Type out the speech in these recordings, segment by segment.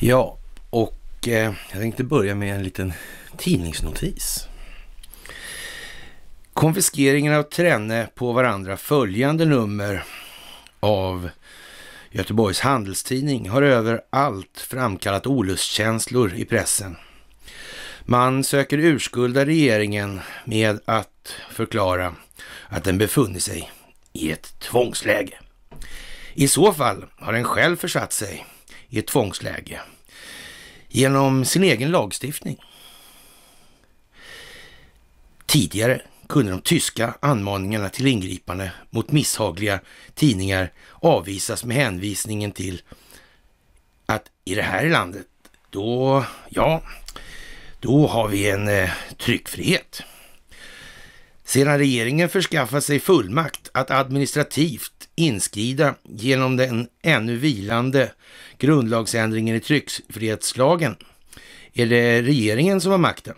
Ja, och eh, jag tänkte börja med en liten tidningsnotis. Konfiskeringen av tränne på varandra följande nummer av Göteborgs Handelstidning har överallt framkallat olustkänslor i pressen. Man söker urskulda regeringen med att förklara att den befunnit sig i ett tvångsläge. I så fall har den själv försatt sig i ett tvångsläge genom sin egen lagstiftning. Tidigare kunde de tyska anmaningarna till ingripande mot misshagliga tidningar avvisas med hänvisningen till att i det här landet, då, ja, då har vi en eh, tryckfrihet. Sedan regeringen förskaffat sig fullmakt att administrativt inskrida genom den ännu vilande grundlagsändringen i tryckfrihetslagen är det regeringen som har makten.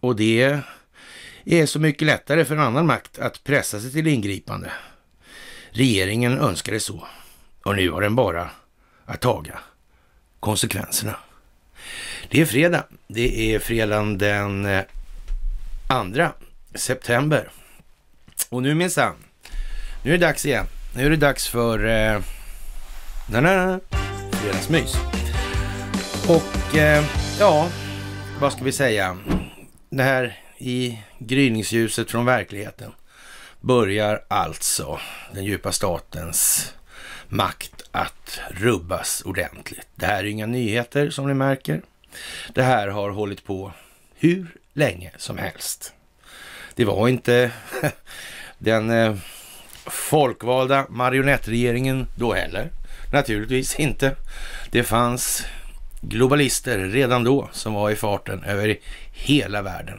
Och det är så mycket lättare för en annan makt att pressa sig till ingripande. Regeringen önskade så och nu har den bara att taga konsekvenserna. Det är fredag. Det är fredagen den 2 eh, september. Och nu minsann, nu är det dags igen nu är det dags för eh, fredagsmys. Och eh, ja, vad ska vi säga? Det här i gryningsljuset från verkligheten börjar alltså den djupa statens makt att rubbas ordentligt. Det här är inga nyheter som ni märker. Det här har hållit på hur länge som helst. Det var inte den eh, folkvalda marionettregeringen då heller. Naturligtvis inte. Det fanns globalister redan då som var i farten över hela världen.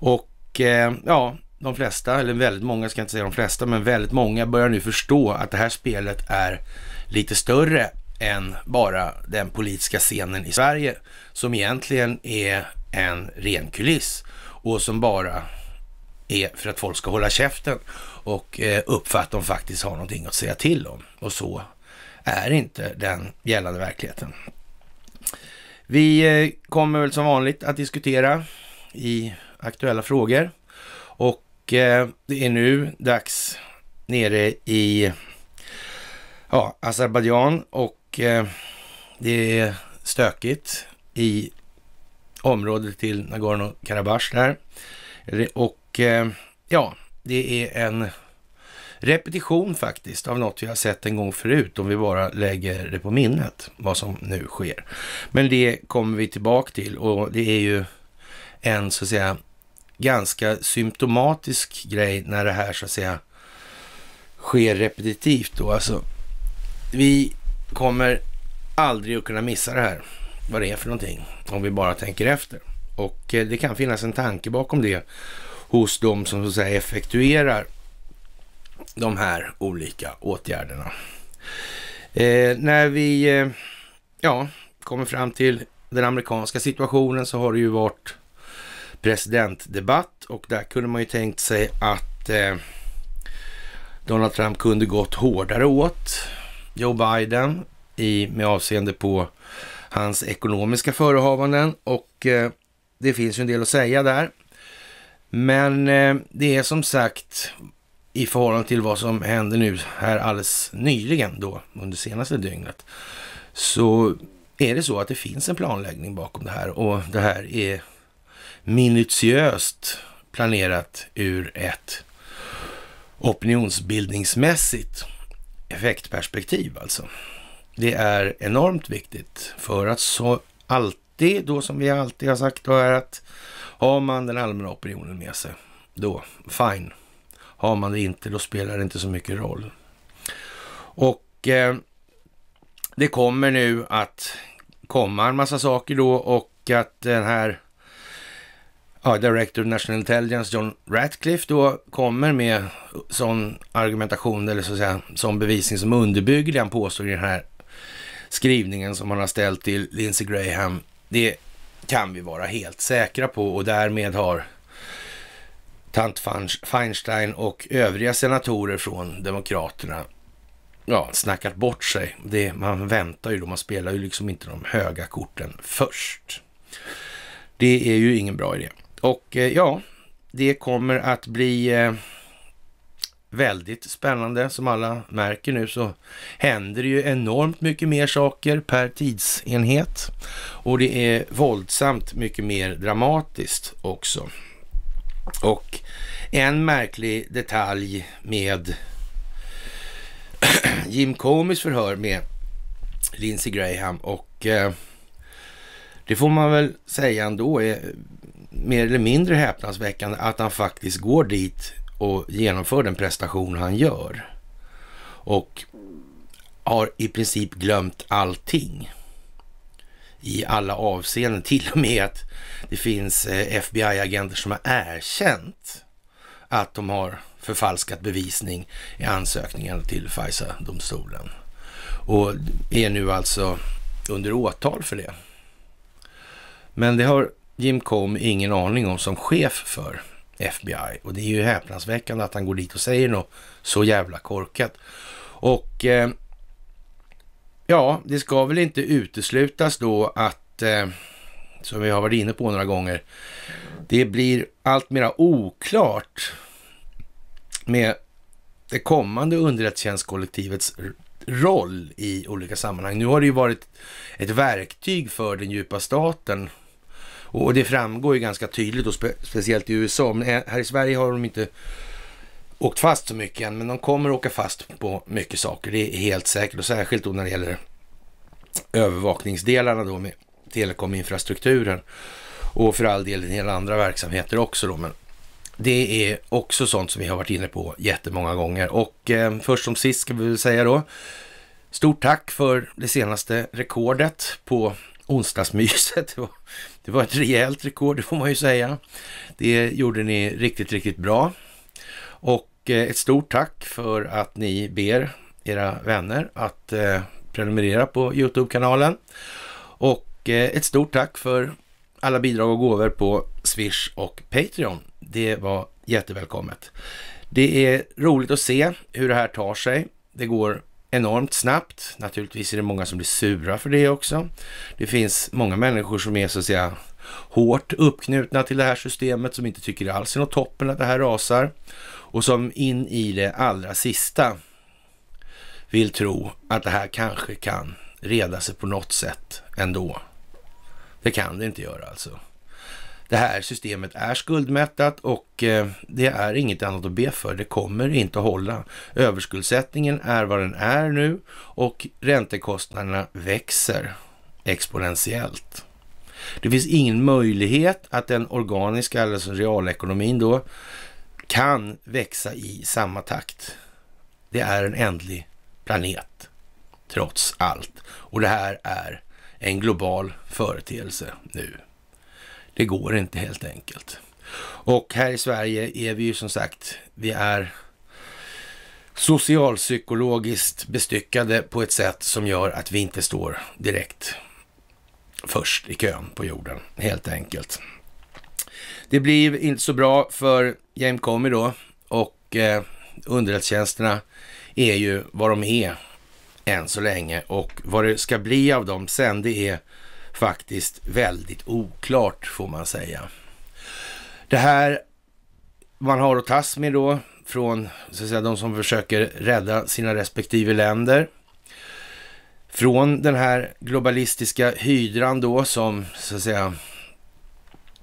Och eh, ja, de flesta, eller väldigt många, ska inte säga de flesta, men väldigt många börjar nu förstå att det här spelet är lite större än bara den politiska scenen i Sverige som egentligen är en ren kuliss och som bara är för att folk ska hålla käften och eh, uppfatta att de faktiskt har någonting att säga till om. Och så är inte den gällande verkligheten. Vi eh, kommer väl som vanligt att diskutera i aktuella frågor och eh, det är nu dags nere i ja, Azerbajdzjan och det är stökigt i området till Nagorno-Karabach där. Och Eh, ja, det är en repetition faktiskt av något vi har sett en gång förut om vi bara lägger det på minnet, vad som nu sker. Men det kommer vi tillbaka till och det är ju en så att säga ganska symptomatisk grej när det här så att säga sker repetitivt då. Alltså, vi kommer aldrig att kunna missa det här, vad det är för någonting, om vi bara tänker efter. Och eh, det kan finnas en tanke bakom det hos de som så att säga effektuerar de här olika åtgärderna. Eh, när vi eh, ja, kommer fram till den amerikanska situationen så har det ju varit presidentdebatt och där kunde man ju tänkt sig att eh, Donald Trump kunde gått hårdare åt Joe Biden i, med avseende på hans ekonomiska förehavanden och eh, det finns ju en del att säga där. Men eh, det är som sagt i förhållande till vad som hände nu här alldeles nyligen då under senaste dygnet så är det så att det finns en planläggning bakom det här och det här är minutiöst planerat ur ett opinionsbildningsmässigt effektperspektiv alltså. Det är enormt viktigt för att så alltid, då som vi alltid har sagt då är att har man den allmänna opinionen med sig, då fine. Har man det inte, då spelar det inte så mycket roll. Och eh, det kommer nu att komma en massa saker då och att den här ja, Director of National Intelligence John Ratcliffe då kommer med sån argumentation eller så att säga sån bevisning som underbygger det han påstår i den här skrivningen som han har ställt till Lindsey Graham. Det kan vi vara helt säkra på och därmed har tant Feinstein och övriga senatorer från Demokraterna ja, snackat bort sig. Det, man väntar ju då, man spelar ju liksom inte de höga korten först. Det är ju ingen bra idé. Och eh, ja, det kommer att bli eh, väldigt spännande. Som alla märker nu så händer det ju enormt mycket mer saker per tidsenhet och det är våldsamt mycket mer dramatiskt också. Och en märklig detalj med Jim Comis förhör med Lindsey Graham och eh, det får man väl säga ändå är mer eller mindre häpnadsväckande att han faktiskt går dit och genomför den prestation han gör. Och har i princip glömt allting i alla avseenden. Till och med att det finns eh, FBI-agenter som har erkänt att de har förfalskat bevisning i ansökningarna till FISA-domstolen. Och är nu alltså under åtal för det. Men det har Jim Com ingen aning om som chef för FBI. Och det är ju häpnadsväckande att han går dit och säger något så jävla korkat. Och eh, ja, det ska väl inte uteslutas då att, eh, som vi har varit inne på några gånger, det blir allt mera oklart med det kommande underrättelsetjänstkollektivets roll i olika sammanhang. Nu har det ju varit ett verktyg för den djupa staten och det framgår ju ganska tydligt, och spe speciellt i USA. Men eh, här i Sverige har de inte åkt fast så mycket än, men de kommer åka fast på mycket saker. Det är helt säkert och särskilt då när det gäller övervakningsdelarna då med telekominfrastrukturen och för all del en del andra verksamheter också då. Men det är också sånt som vi har varit inne på jättemånga gånger och eh, först som sist ska vi väl säga då Stort tack för det senaste rekordet på onsdagsmyset. Det var, det var ett rejält rekord, det får man ju säga. Det gjorde ni riktigt, riktigt bra. Och eh, ett stort tack för att ni ber era vänner att eh, prenumerera på Youtube-kanalen. Och eh, ett stort tack för alla bidrag och gåvor på Swish och Patreon. Det var jättevälkommet. Det är roligt att se hur det här tar sig. Det går enormt snabbt. Naturligtvis är det många som blir sura för det också. Det finns många människor som är så att säga hårt uppknutna till det här systemet som inte tycker alls är något toppen att det här rasar och som in i det allra sista vill tro att det här kanske kan reda sig på något sätt ändå. Det kan det inte göra alltså det här systemet är skuldmättat och eh, det är inget annat att be för. Det kommer inte att hålla. Överskuldsättningen är vad den är nu och räntekostnaderna växer exponentiellt. Det finns ingen möjlighet att den organiska, alltså realekonomin då, kan växa i samma takt. Det är en ändlig planet, trots allt. Och det här är en global företeelse nu. Det går inte helt enkelt. Och här i Sverige är vi ju som sagt, vi är socialpsykologiskt bestyckade på ett sätt som gör att vi inte står direkt först i kön på jorden, helt enkelt. Det blir inte så bra för James Comey då och eh, underrättelsetjänsterna är ju vad de är än så länge och vad det ska bli av dem sen det är faktiskt väldigt oklart får man säga. Det här man har att tas med då från så att säga, de som försöker rädda sina respektive länder. Från den här globalistiska hydran då som så att säga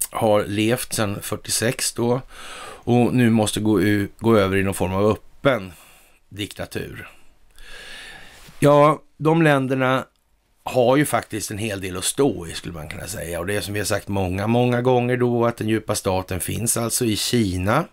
har levt sedan 46 då och nu måste gå, u- gå över i någon form av öppen diktatur. Ja, de länderna har ju faktiskt en hel del att stå i skulle man kunna säga. Och det är som vi har sagt många, många gånger då att den djupa staten finns alltså i Kina.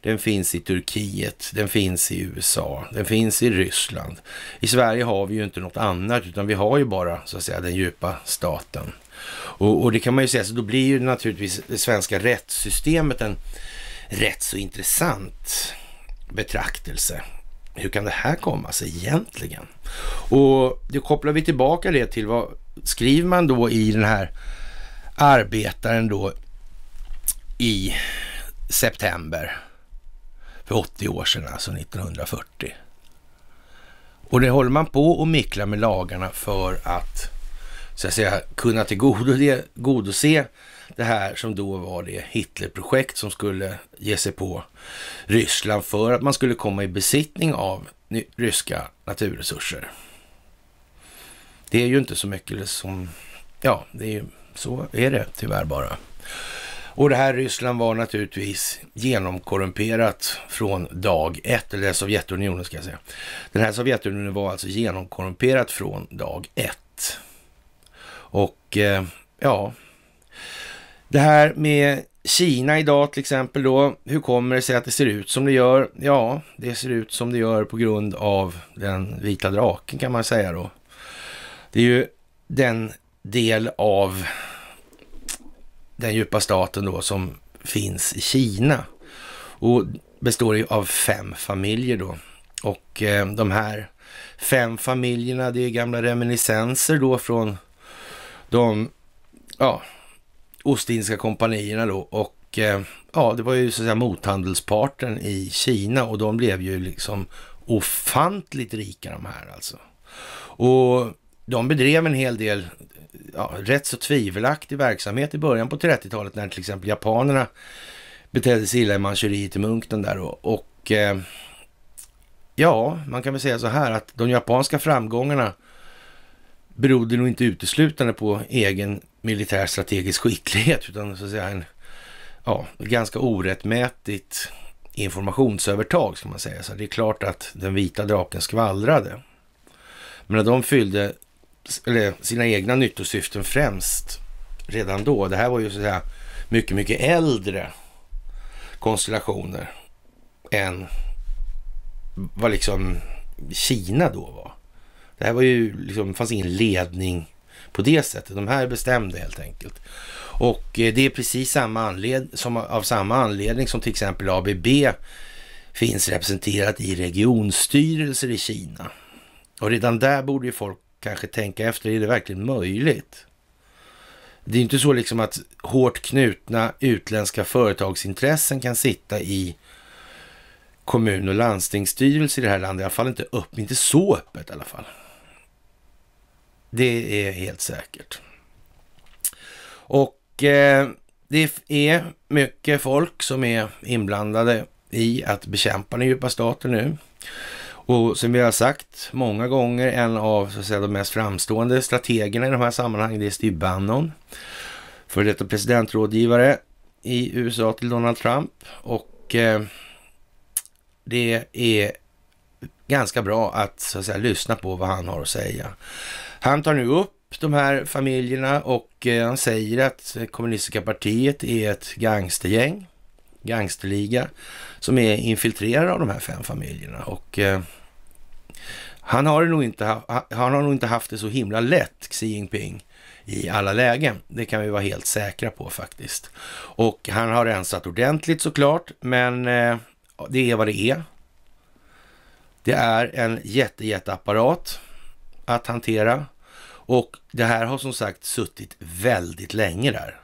Den finns i Turkiet, den finns i USA, den finns i Ryssland. I Sverige har vi ju inte något annat utan vi har ju bara så att säga den djupa staten. Och, och det kan man ju säga, så då blir ju naturligtvis det svenska rättssystemet en rätt så intressant betraktelse hur kan det här komma sig egentligen? Och det kopplar vi tillbaka det till vad skriver man då i den här arbetaren då i september för 80 år sedan, alltså 1940. Och det håller man på och micklar med lagarna för att så att säga kunna tillgodose det här som då var det Hitlerprojekt som skulle ge sig på Ryssland för att man skulle komma i besittning av ryska naturresurser. Det är ju inte så mycket som, ja, det är ju, så är det tyvärr bara. Och det här Ryssland var naturligtvis genomkorrumperat från dag ett, eller Sovjetunionen ska jag säga. Den här Sovjetunionen var alltså genomkorrumperat från dag ett. Och eh, ja, det här med Kina idag till exempel då. Hur kommer det sig att det ser ut som det gör? Ja, det ser ut som det gör på grund av den vita draken kan man säga då. Det är ju den del av den djupa staten då som finns i Kina och består ju av fem familjer då. Och eh, de här fem familjerna, det är gamla reminiscenser då från de, ja, Ostindiska kompanierna då och eh, ja, det var ju så att säga mothandelsparten i Kina och de blev ju liksom ofantligt rika de här alltså. Och de bedrev en hel del ja, rätt så tvivelaktig verksamhet i början på 30-talet när till exempel japanerna betedde sig illa i Manchuriet i Munkten där då. Och eh, ja, man kan väl säga så här att de japanska framgångarna berodde nog inte uteslutande på egen militär strategisk skicklighet utan så att säga en, ja, ganska orättmätigt informationsövertag ska man säga. Så det är klart att den vita draken skvallrade. Men de fyllde eller, sina egna nyttosyften främst redan då. Det här var ju så att säga mycket, mycket äldre konstellationer än vad liksom Kina då var. Det här var ju liksom, fanns ingen ledning på det sättet. De här bestämde helt enkelt. Och eh, det är precis samma som, av samma anledning som till exempel ABB finns representerat i regionstyrelser i Kina. Och redan där borde ju folk kanske tänka efter, är det verkligen möjligt? Det är inte så liksom att hårt knutna utländska företagsintressen kan sitta i kommun och landstingsstyrelse i det här landet. I alla fall inte, upp, inte så öppet i alla fall. Det är helt säkert. Och eh, det är mycket folk som är inblandade i att bekämpa den djupa staten nu. Och som vi har sagt många gånger, en av så att säga, de mest framstående strategerna i de här sammanhangen, det är Steve Bannon, före detta presidentrådgivare i USA till Donald Trump. Och eh, det är ganska bra att, så att säga, lyssna på vad han har att säga. Han tar nu upp de här familjerna och eh, han säger att kommunistiska partiet är ett gangstergäng, gangsterliga, som är infiltrerade av de här fem familjerna. Och eh, han har, nog inte, han har nog inte haft det så himla lätt, Xi Jinping, i alla lägen. Det kan vi vara helt säkra på faktiskt. Och han har rensat ordentligt såklart, men eh, det är vad det är. Det är en jätte, jätteapparat att hantera och det här har som sagt suttit väldigt länge där.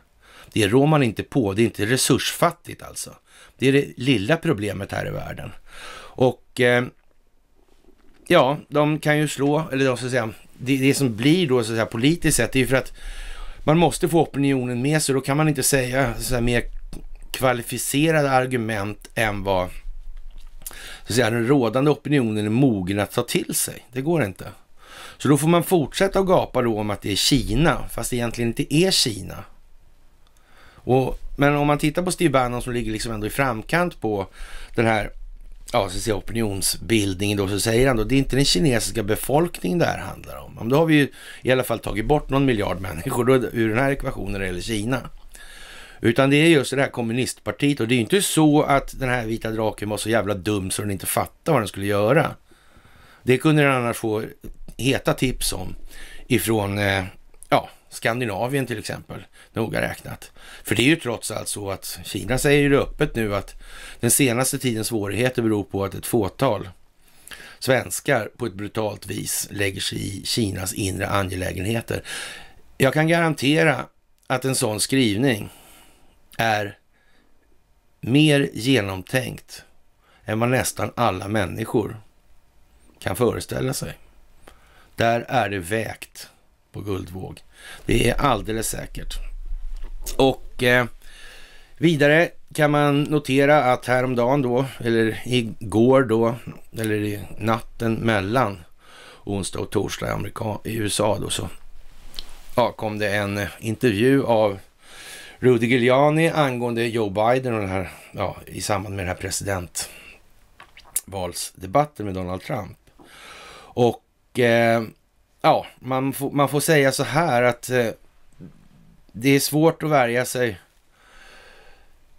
Det rår man inte på. Det är inte resursfattigt alltså. Det är det lilla problemet här i världen. Och eh, ja, de kan ju slå, eller de ska säga, det, det som blir då så att säga, politiskt sett, det är ju för att man måste få opinionen med sig. Då kan man inte säga så här, mer kvalificerade argument än vad så att säga, den rådande opinionen är mogen att ta till sig. Det går inte. Så då får man fortsätta att gapa då om att det är Kina, fast det egentligen inte är Kina. Och, men om man tittar på Steve Bannon som ligger liksom ändå i framkant på den här ja, så säga opinionsbildningen då, så säger han då det är inte den kinesiska befolkningen det här handlar om. då har vi ju i alla fall tagit bort någon miljard människor då, ur den här ekvationen eller Kina. Utan det är just det här kommunistpartiet och det är inte så att den här vita draken var så jävla dum så den inte fattade vad den skulle göra. Det kunde den annars få heta tips om ifrån eh, ja, Skandinavien till exempel, noga räknat. För det är ju trots allt så att Kina säger ju öppet nu att den senaste tidens svårigheter beror på att ett fåtal svenskar på ett brutalt vis lägger sig i Kinas inre angelägenheter. Jag kan garantera att en sån skrivning är mer genomtänkt än vad nästan alla människor kan föreställa sig. Där är det vägt på guldvåg. Det är alldeles säkert. Och eh, vidare kan man notera att häromdagen då, eller igår då, eller i natten mellan onsdag och torsdag i, Amerika, i USA då så ja, kom det en eh, intervju av Rudy Giuliani angående Joe Biden och den här, ja, i samband med den här presidentvalsdebatten med Donald Trump. Och eh, ja, man, får, man får säga så här att eh, det är svårt att värja sig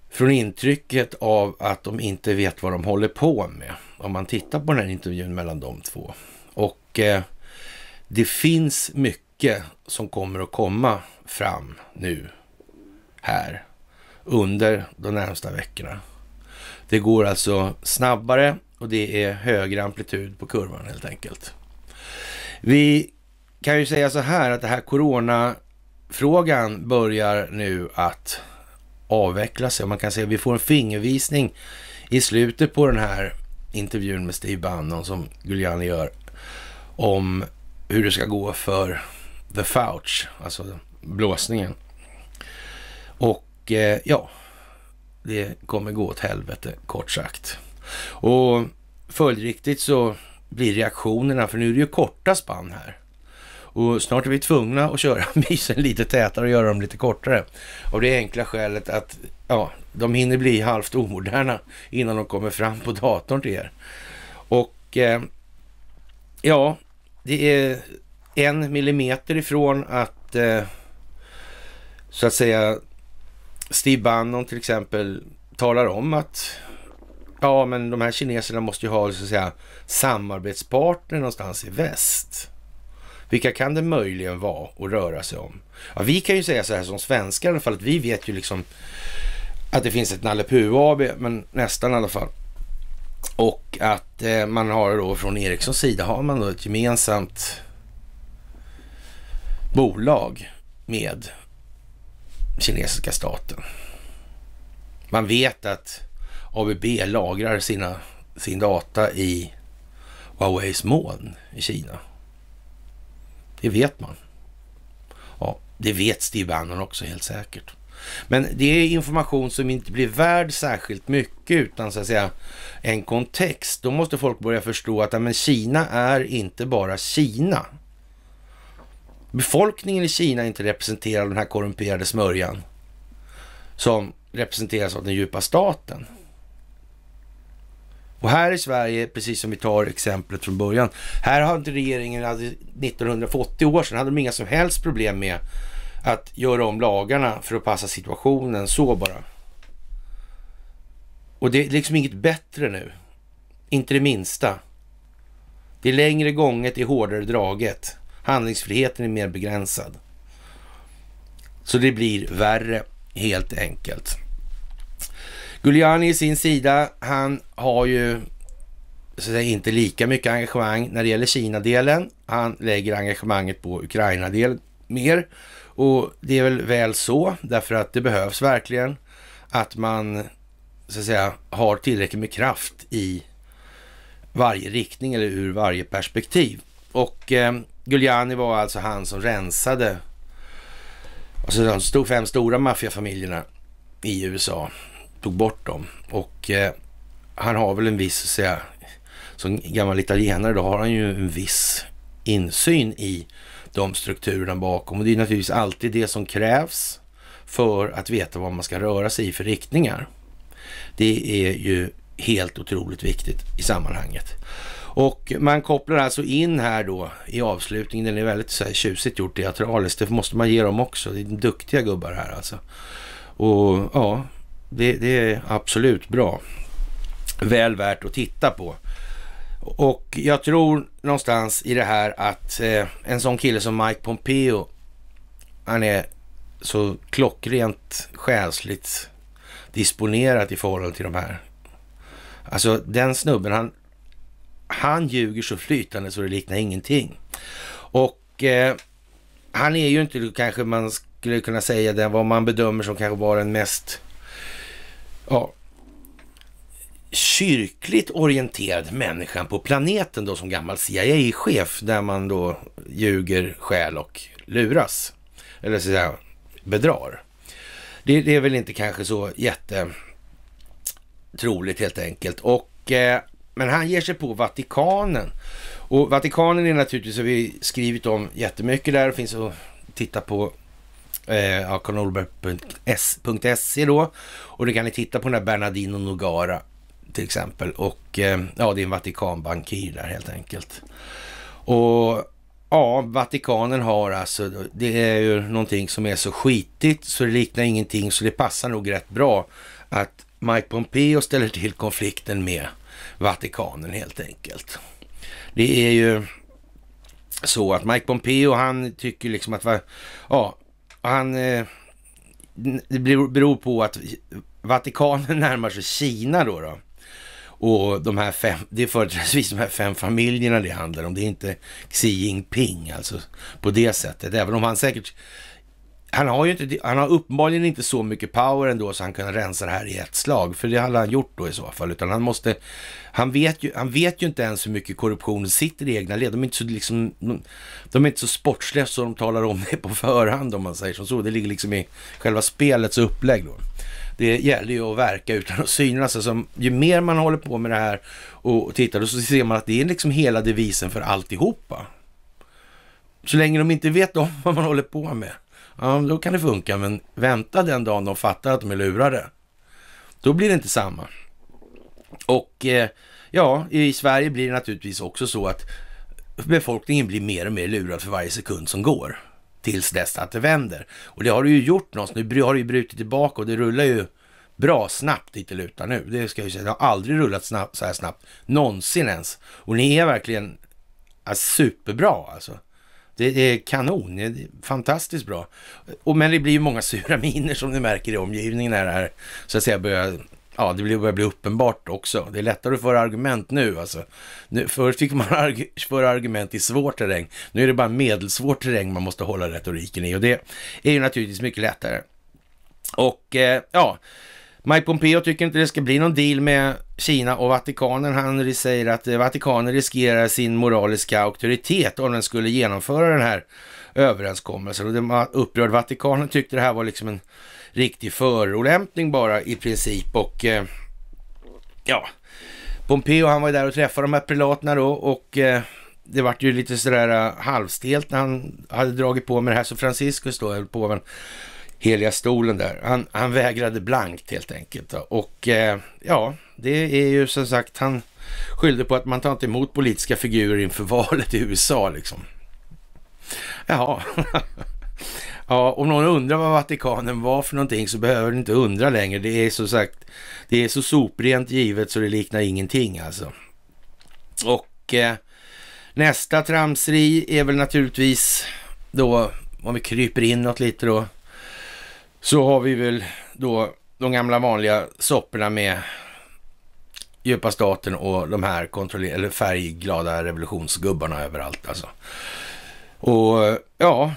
från intrycket av att de inte vet vad de håller på med. Om man tittar på den här intervjun mellan de två. Och eh, det finns mycket som kommer att komma fram nu här under de närmsta veckorna. Det går alltså snabbare och det är högre amplitud på kurvan helt enkelt. Vi kan ju säga så här att det här coronafrågan börjar nu att avveckla sig. Man kan säga att vi får en fingervisning i slutet på den här intervjun med Steve Bannon som Giuliani gör om hur det ska gå för the fouch, alltså blåsningen. Och eh, ja, det kommer gå åt helvete kort sagt. Och följdriktigt så blir reaktionerna? För nu är det ju korta spann här. Och snart är vi tvungna att köra mysen lite tätare och göra dem lite kortare. Av det enkla skälet att ja, de hinner bli halvt omoderna innan de kommer fram på datorn till er. Och eh, ja, det är en millimeter ifrån att eh, så att säga Steve Bannon till exempel talar om att Ja, men de här kineserna måste ju ha så att säga, samarbetspartner någonstans i väst. Vilka kan det möjligen vara att röra sig om? Ja, vi kan ju säga så här som svenskar i alla fall, att vi vet ju liksom att det finns ett Nalle Puh AB, men nästan i alla fall. Och att eh, man har då från Ericssons sida har man då ett gemensamt bolag med kinesiska staten. Man vet att ABB lagrar sina, sin data i Huaweis moln i Kina. Det vet man. Ja, det vet Steve Bannon också helt säkert. Men det är information som inte blir värd särskilt mycket utan så att säga en kontext. Då måste folk börja förstå att men Kina är inte bara Kina. Befolkningen i Kina är inte representerad av den här korrumperade smörjan som representeras av den djupa staten. Och här i Sverige, precis som vi tar exemplet från början, här hade regeringen, hade 1980 år sedan, hade de inga som helst problem med att göra om lagarna för att passa situationen så bara. Och det är liksom inget bättre nu. Inte det minsta. Det är längre gånget, det är hårdare draget. Handlingsfriheten är mer begränsad. Så det blir värre helt enkelt. Guliani i sin sida, han har ju så säga, inte lika mycket engagemang när det gäller Kina-delen. Han lägger engagemanget på Ukraina-delen mer. Och det är väl väl så, därför att det behövs verkligen att man så att säga, har tillräckligt med kraft i varje riktning eller ur varje perspektiv. Och eh, Giuliani var alltså han som rensade alltså de fem stora maffiafamiljerna i USA tog bort dem. Och eh, han har väl en viss, så att säga, som gammal italienare, då har han ju en viss insyn i de strukturerna bakom. Och det är naturligtvis alltid det som krävs för att veta vad man ska röra sig i för riktningar. Det är ju helt otroligt viktigt i sammanhanget. Och man kopplar alltså in här då i avslutningen, den är väldigt så här tjusigt gjort teatraliskt, det måste man ge dem också. Det är duktiga gubbar här alltså. Och ja, det, det, är absolut bra. Väl värt att titta på. Och jag tror någonstans i det här att eh, en sån kille som Mike Pompeo, han är så klockrent själsligt disponerad i förhållande till de här. Alltså den snubben, han, han ljuger så flytande så det liknar ingenting. Och eh, han är ju inte kanske man skulle kunna säga den vad man bedömer som kanske var den mest ja, kyrkligt orienterad människan på planeten då som gammal CIA-chef där man då ljuger, skäl och luras. Eller så att säga bedrar. Det, det, är väl inte kanske så jättetroligt helt enkelt. Och, eh, men han ger sig på Vatikanen. Och Vatikanen är naturligtvis, vi skrivit om jättemycket där och finns att titta på eh, karlnorberg.se då. Och då kan ni titta på den här Bernardino Nogara till exempel. Och eh, ja, det är en Vatikanbankir där helt enkelt. Och ja, Vatikanen har alltså, det är ju någonting som är så skitigt så det liknar ingenting så det passar nog rätt bra att Mike Pompeo ställer till konflikten med Vatikanen helt enkelt. Det är ju så att Mike Pompeo han tycker liksom att ja, han, eh, det beror på att Vatikanen närmar sig Kina då. då. Och de här fem, det är företrädesvis de här fem familjerna det handlar om. Det är inte Xi Jinping alltså på det sättet. Även om han säkert han har, ju inte, han har uppenbarligen inte så mycket power ändå så han kan rensa det här i ett slag. För det hade han gjort då i så fall. Utan han måste, han vet ju, han vet ju inte ens hur mycket korruption sitter i egna led. De är inte så, liksom, de är inte så sportsliga så de talar om det på förhand om man säger som så. Det ligger liksom i själva spelets upplägg då. Det gäller ju att verka utan att synas. Alltså, ju mer man håller på med det här och tittar så ser man att det är liksom hela devisen för alltihopa. Så länge de inte vet om vad man håller på med Ja, då kan det funka, men vänta den dagen de fattar att de är lurade. Då blir det inte samma. Och eh, ja, i Sverige blir det naturligtvis också så att befolkningen blir mer och mer lurad för varje sekund som går. Tills dess att det vänder. Och det har det ju gjort någonstans. Nu har det ju brutit tillbaka och det rullar ju bra snabbt dit det lutar nu. Det ska jag säga. Det har aldrig rullat snabbt, så här snabbt. Någonsin ens. Och ni är verkligen ja, superbra alltså. Det är kanon, det är fantastiskt bra. Och, men det blir ju många sura miner som du märker i omgivningen när det här så att säga börjar ja, det börjar bli uppenbart också. Det är lättare att föra argument nu alltså. Nu, förut fick man arg- föra argument i svår terräng. Nu är det bara medelsvår terräng man måste hålla retoriken i och det är ju naturligtvis mycket lättare. Och eh, ja, Mike Pompeo tycker inte det ska bli någon deal med Kina och Vatikanen. Han säger att eh, Vatikanen riskerar sin moraliska auktoritet om den skulle genomföra den här överenskommelsen. Och upprörd Vatikanen tyckte det här var liksom en riktig förolämpning bara i princip. Och eh, ja, Pompeo han var där och träffade de här prelaterna då och eh, det vart ju lite sådär halvstelt när han hade dragit på med det här. Så Franciscus då, påven, heliga stolen där. Han, han vägrade blankt helt enkelt. Och eh, ja, det är ju som sagt, han skyllde på att man tar inte emot politiska figurer inför valet i USA liksom. Jaha. Ja, om någon undrar vad Vatikanen var för någonting så behöver du inte undra längre. Det är så sagt, det är så soprent givet så det liknar ingenting alltså. Och eh, nästa tramseri är väl naturligtvis då, om vi kryper inåt lite då, så har vi väl då de gamla vanliga sopporna med djupa staten och de här eller färgglada revolutionsgubbarna överallt alltså. Och ja,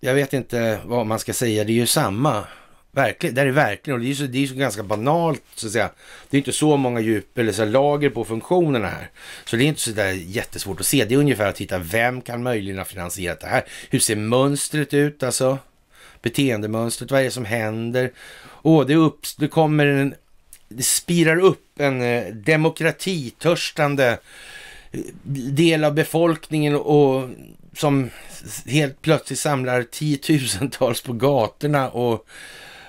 jag vet inte vad man ska säga. Det är ju samma. Verkligen, det är verkligen, och det är ju så, det är så ganska banalt så att säga. Det är inte så många djup eller så lager på funktionerna här. Så det är inte så där jättesvårt att se. Det är ungefär att hitta vem kan möjligen ha finansierat det här? Hur ser mönstret ut alltså? beteendemönstret, vad är det som händer? Och det, det kommer en, det spirar upp en eh, demokratitörstande eh, del av befolkningen och som helt plötsligt samlar tiotusentals på gatorna och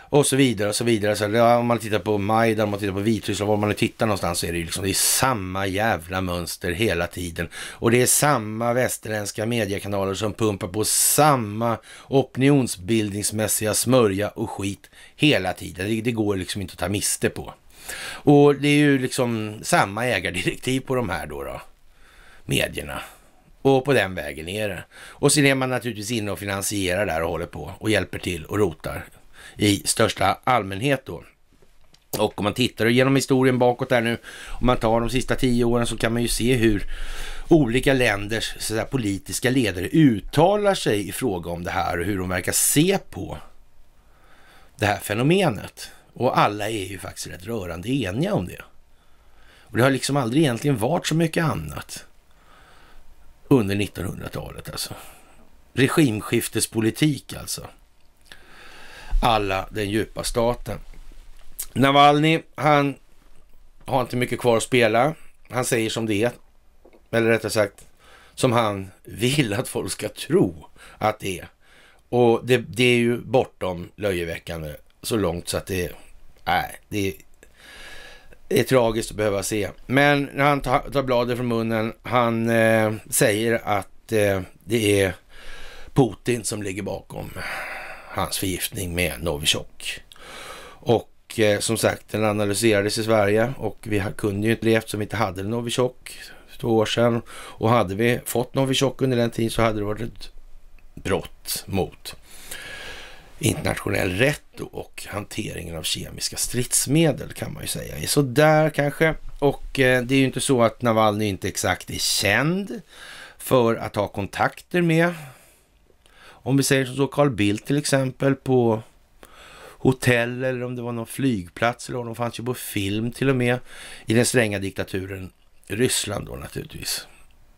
och så vidare och så vidare. Så om man tittar på Majdan, om man tittar på Vitryssland, var man nu tittar någonstans så är det ju liksom det är samma jävla mönster hela tiden. Och det är samma västerländska mediekanaler som pumpar på samma opinionsbildningsmässiga smörja och skit hela tiden. Det, det går liksom inte att ta miste på. Och det är ju liksom samma ägardirektiv på de här då, då medierna. Och på den vägen är det. Och sen är man naturligtvis inne och finansierar där och håller på och hjälper till och rotar i största allmänhet då. Och om man tittar genom historien bakåt där nu, om man tar de sista tio åren så kan man ju se hur olika länders så politiska ledare uttalar sig i fråga om det här och hur de verkar se på det här fenomenet. Och alla är ju faktiskt rätt rörande eniga om det. Och det har liksom aldrig egentligen varit så mycket annat under 1900-talet alltså. Regimskiftespolitik alltså alla den djupa staten. Navalny, han har inte mycket kvar att spela. Han säger som det är, eller rättare sagt som han vill att folk ska tro att det är. Och det, det är ju bortom löjeväckande så långt så att det, nej, det är, det är tragiskt att behöva se. Men när han tar, tar bladet från munnen, han eh, säger att eh, det är Putin som ligger bakom hans förgiftning med Novichok. Och eh, som sagt, den analyserades i Sverige och vi kunde ju inte levt som vi inte hade Novichok för två år sedan. Och hade vi fått Novichok under den tiden så hade det varit ett brott mot internationell rätt och hanteringen av kemiska stridsmedel kan man ju säga. Så där kanske. Och eh, det är ju inte så att Navalny inte exakt är känd för att ha kontakter med om vi säger så Carl Bildt till exempel på hotell eller om det var någon flygplats eller vad de fanns ju på film till och med i den stränga diktaturen Ryssland då naturligtvis.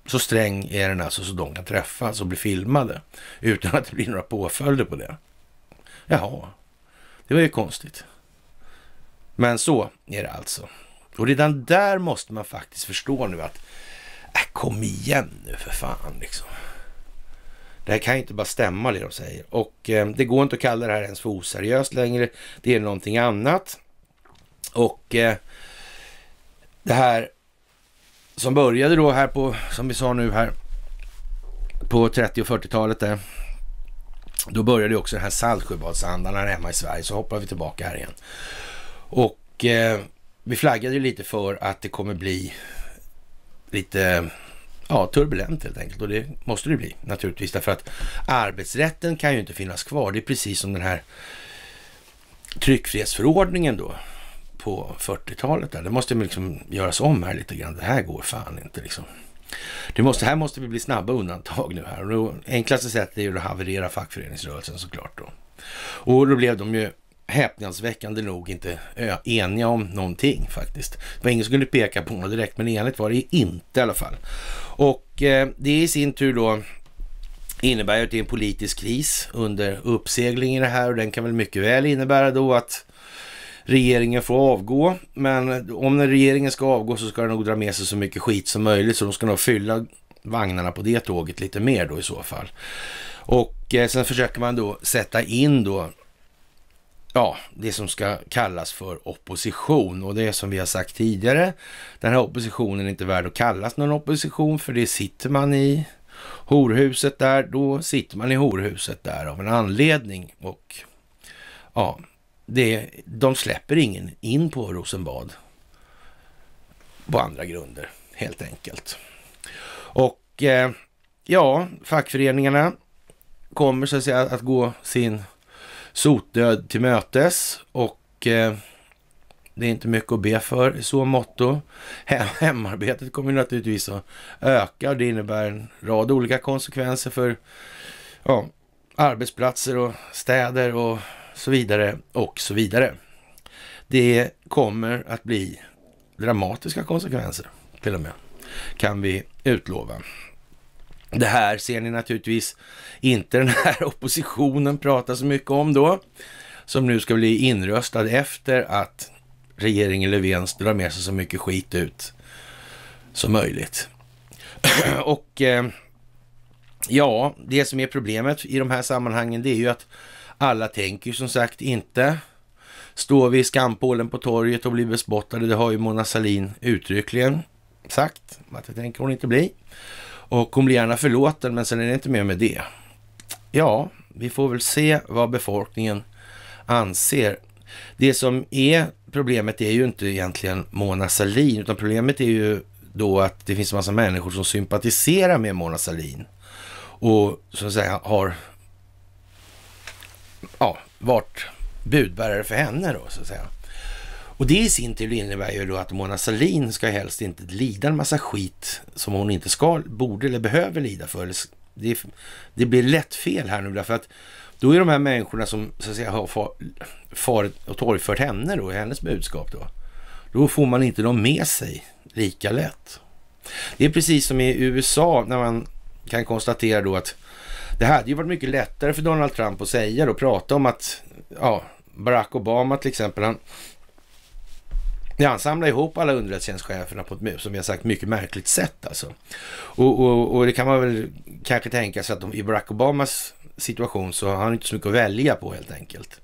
Så sträng är den alltså så de kan träffas och bli filmade utan att det blir några påföljder på det. Jaha, det var ju konstigt. Men så är det alltså. Och redan där måste man faktiskt förstå nu att äh, kom igen nu för fan liksom. Det här kan ju inte bara stämma det de säger. Och eh, det går inte att kalla det här ens för oseriöst längre. Det är någonting annat. Och eh, det här som började då här på, som vi sa nu här, på 30 och 40-talet där. Då började också den här Saltsjöbadsandan här hemma i Sverige. Så hoppar vi tillbaka här igen. Och eh, vi flaggade ju lite för att det kommer bli lite ja, turbulent helt enkelt. Och det måste det bli naturligtvis. Därför att arbetsrätten kan ju inte finnas kvar. Det är precis som den här tryckfrihetsförordningen då på 40-talet. Det måste liksom göras om här lite grann. Det här går fan inte liksom. Det måste, här måste vi bli snabba undantag nu här. Och det enklaste sättet är ju att haverera fackföreningsrörelsen såklart då. Och då blev de ju häpnadsväckande nog inte eniga om någonting faktiskt. Det var ingen som kunde peka på något direkt, men enigt var det inte i alla fall. Och eh, det i sin tur då innebär ju att det är en politisk kris under uppsegling i det här och den kan väl mycket väl innebära då att regeringen får avgå. Men om den regeringen ska avgå så ska den nog dra med sig så mycket skit som möjligt så de ska nog fylla vagnarna på det tåget lite mer då i så fall. Och eh, sen försöker man då sätta in då ja, det som ska kallas för opposition. Och det är som vi har sagt tidigare, den här oppositionen är inte värd att kallas någon opposition, för det sitter man i horhuset där, då sitter man i horhuset där av en anledning. Och ja, det, de släpper ingen in på Rosenbad på andra grunder, helt enkelt. Och eh, ja, fackföreningarna kommer så att säga att gå sin sotdöd till mötes och eh, det är inte mycket att be för i så motto. hemarbetet kommer naturligtvis att öka och det innebär en rad olika konsekvenser för ja, arbetsplatser och städer och så vidare och så vidare. Det kommer att bli dramatiska konsekvenser till och med, kan vi utlova. Det här ser ni naturligtvis inte den här oppositionen prata så mycket om då, som nu ska bli inröstad efter att regeringen Löfven drar med sig så mycket skit ut som möjligt. Och eh, ja, det som är problemet i de här sammanhangen, det är ju att alla tänker som sagt inte stå vid skampålen på torget och bli bespottade. Det har ju Mona Salin uttryckligen sagt att det tänker hon inte bli. Och hon blir gärna förlåten, men sen är det inte mer med det. Ja, vi får väl se vad befolkningen anser. Det som är problemet är ju inte egentligen Mona Sahlin, utan problemet är ju då att det finns en massa människor som sympatiserar med Mona Sahlin och så att säga har ja, varit budbärare för henne då, så att säga. Och det i sin tur innebär ju då att Mona Sahlin ska helst inte lida en massa skit som hon inte ska, borde eller behöver lida för. Det, det blir lätt fel här nu därför att då är de här människorna som så att säga, har farit och torgfört henne då, hennes budskap då. Då får man inte dem med sig lika lätt. Det är precis som i USA när man kan konstatera då att det hade ju varit mycket lättare för Donald Trump att säga och prata om att ja, Barack Obama till exempel, han Ja, han samlar ihop alla underrättelsetjänstcheferna på ett, som jag sagt, mycket märkligt sätt alltså. Och, och, och det kan man väl kanske tänka sig att de, i Barack Obamas situation så har han inte så mycket att välja på helt enkelt.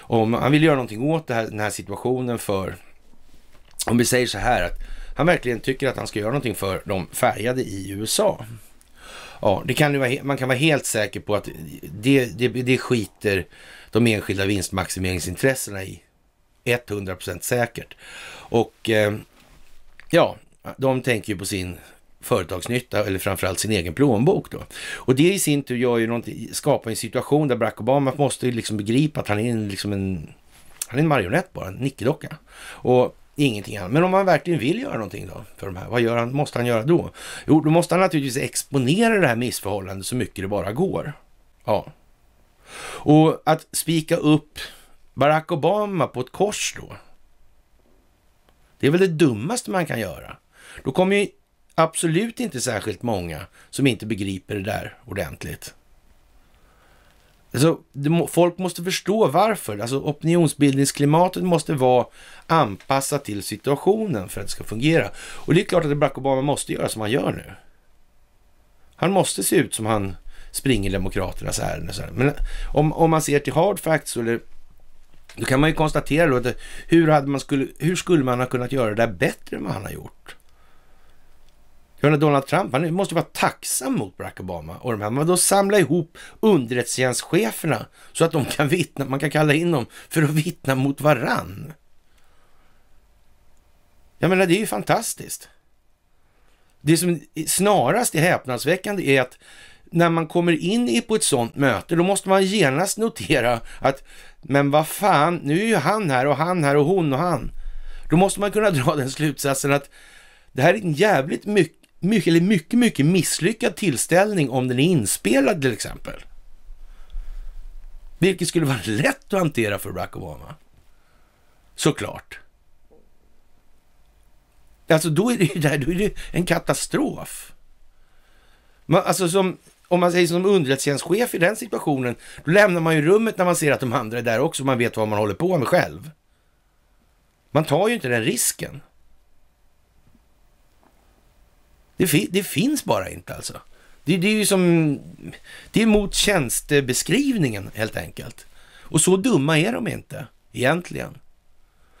Om han vill göra någonting åt här, den här situationen för, om vi säger så här att han verkligen tycker att han ska göra någonting för de färgade i USA. Ja, det kan vara, man kan vara helt säker på att det, det, det skiter de enskilda vinstmaximeringsintressena i 100% säkert. Och eh, ja, de tänker ju på sin företagsnytta eller framförallt sin egen plånbok då. Och det i sin tur gör ju någonting, skapar en situation där Barack Obama måste ju liksom begripa att han är en, liksom en, han är en marionett bara, en nickedocka. Och ingenting annat. Men om han verkligen vill göra någonting då för de här, vad gör han, måste han göra då? Jo, då måste han naturligtvis exponera det här missförhållandet så mycket det bara går. Ja. Och att spika upp Barack Obama på ett kors då? Det är väl det dummaste man kan göra. Då kommer ju absolut inte särskilt många som inte begriper det där ordentligt. Alltså, folk måste förstå varför. Alltså, opinionsbildningsklimatet måste vara anpassat till situationen för att det ska fungera. Och det är klart att Barack Obama måste göra som han gör nu. Han måste se ut som han springer Demokraternas ärenden. Men om, om man ser till hard facts eller då kan man ju konstatera då att hur, hade man skulle, hur skulle man ha kunnat göra det där bättre än vad han har gjort? Donald Trump, han måste vara tacksam mot Barack Obama och de här. Men då samla ihop underrättelsetjänstcheferna så att de kan vittna, man kan kalla in dem för att vittna mot varann. Jag menar, det är ju fantastiskt. Det som snarast är häpnadsväckande är att när man kommer in på ett sådant möte, då måste man genast notera att men vad fan, nu är ju han här och han här och hon och han. Då måste man kunna dra den slutsatsen att det här är en jävligt mycket, mycket, eller mycket, mycket misslyckad tillställning om den är inspelad till exempel. Vilket skulle vara lätt att hantera för Barack Obama. Såklart. Alltså då är det, ju en katastrof. Man, alltså som om man säger som underrättelsetjänstchef i den situationen, då lämnar man ju rummet när man ser att de andra är där också, man vet vad man håller på med själv. Man tar ju inte den risken. Det, fi det finns bara inte alltså. Det, det, är ju som, det är mot tjänstebeskrivningen helt enkelt. Och så dumma är de inte egentligen.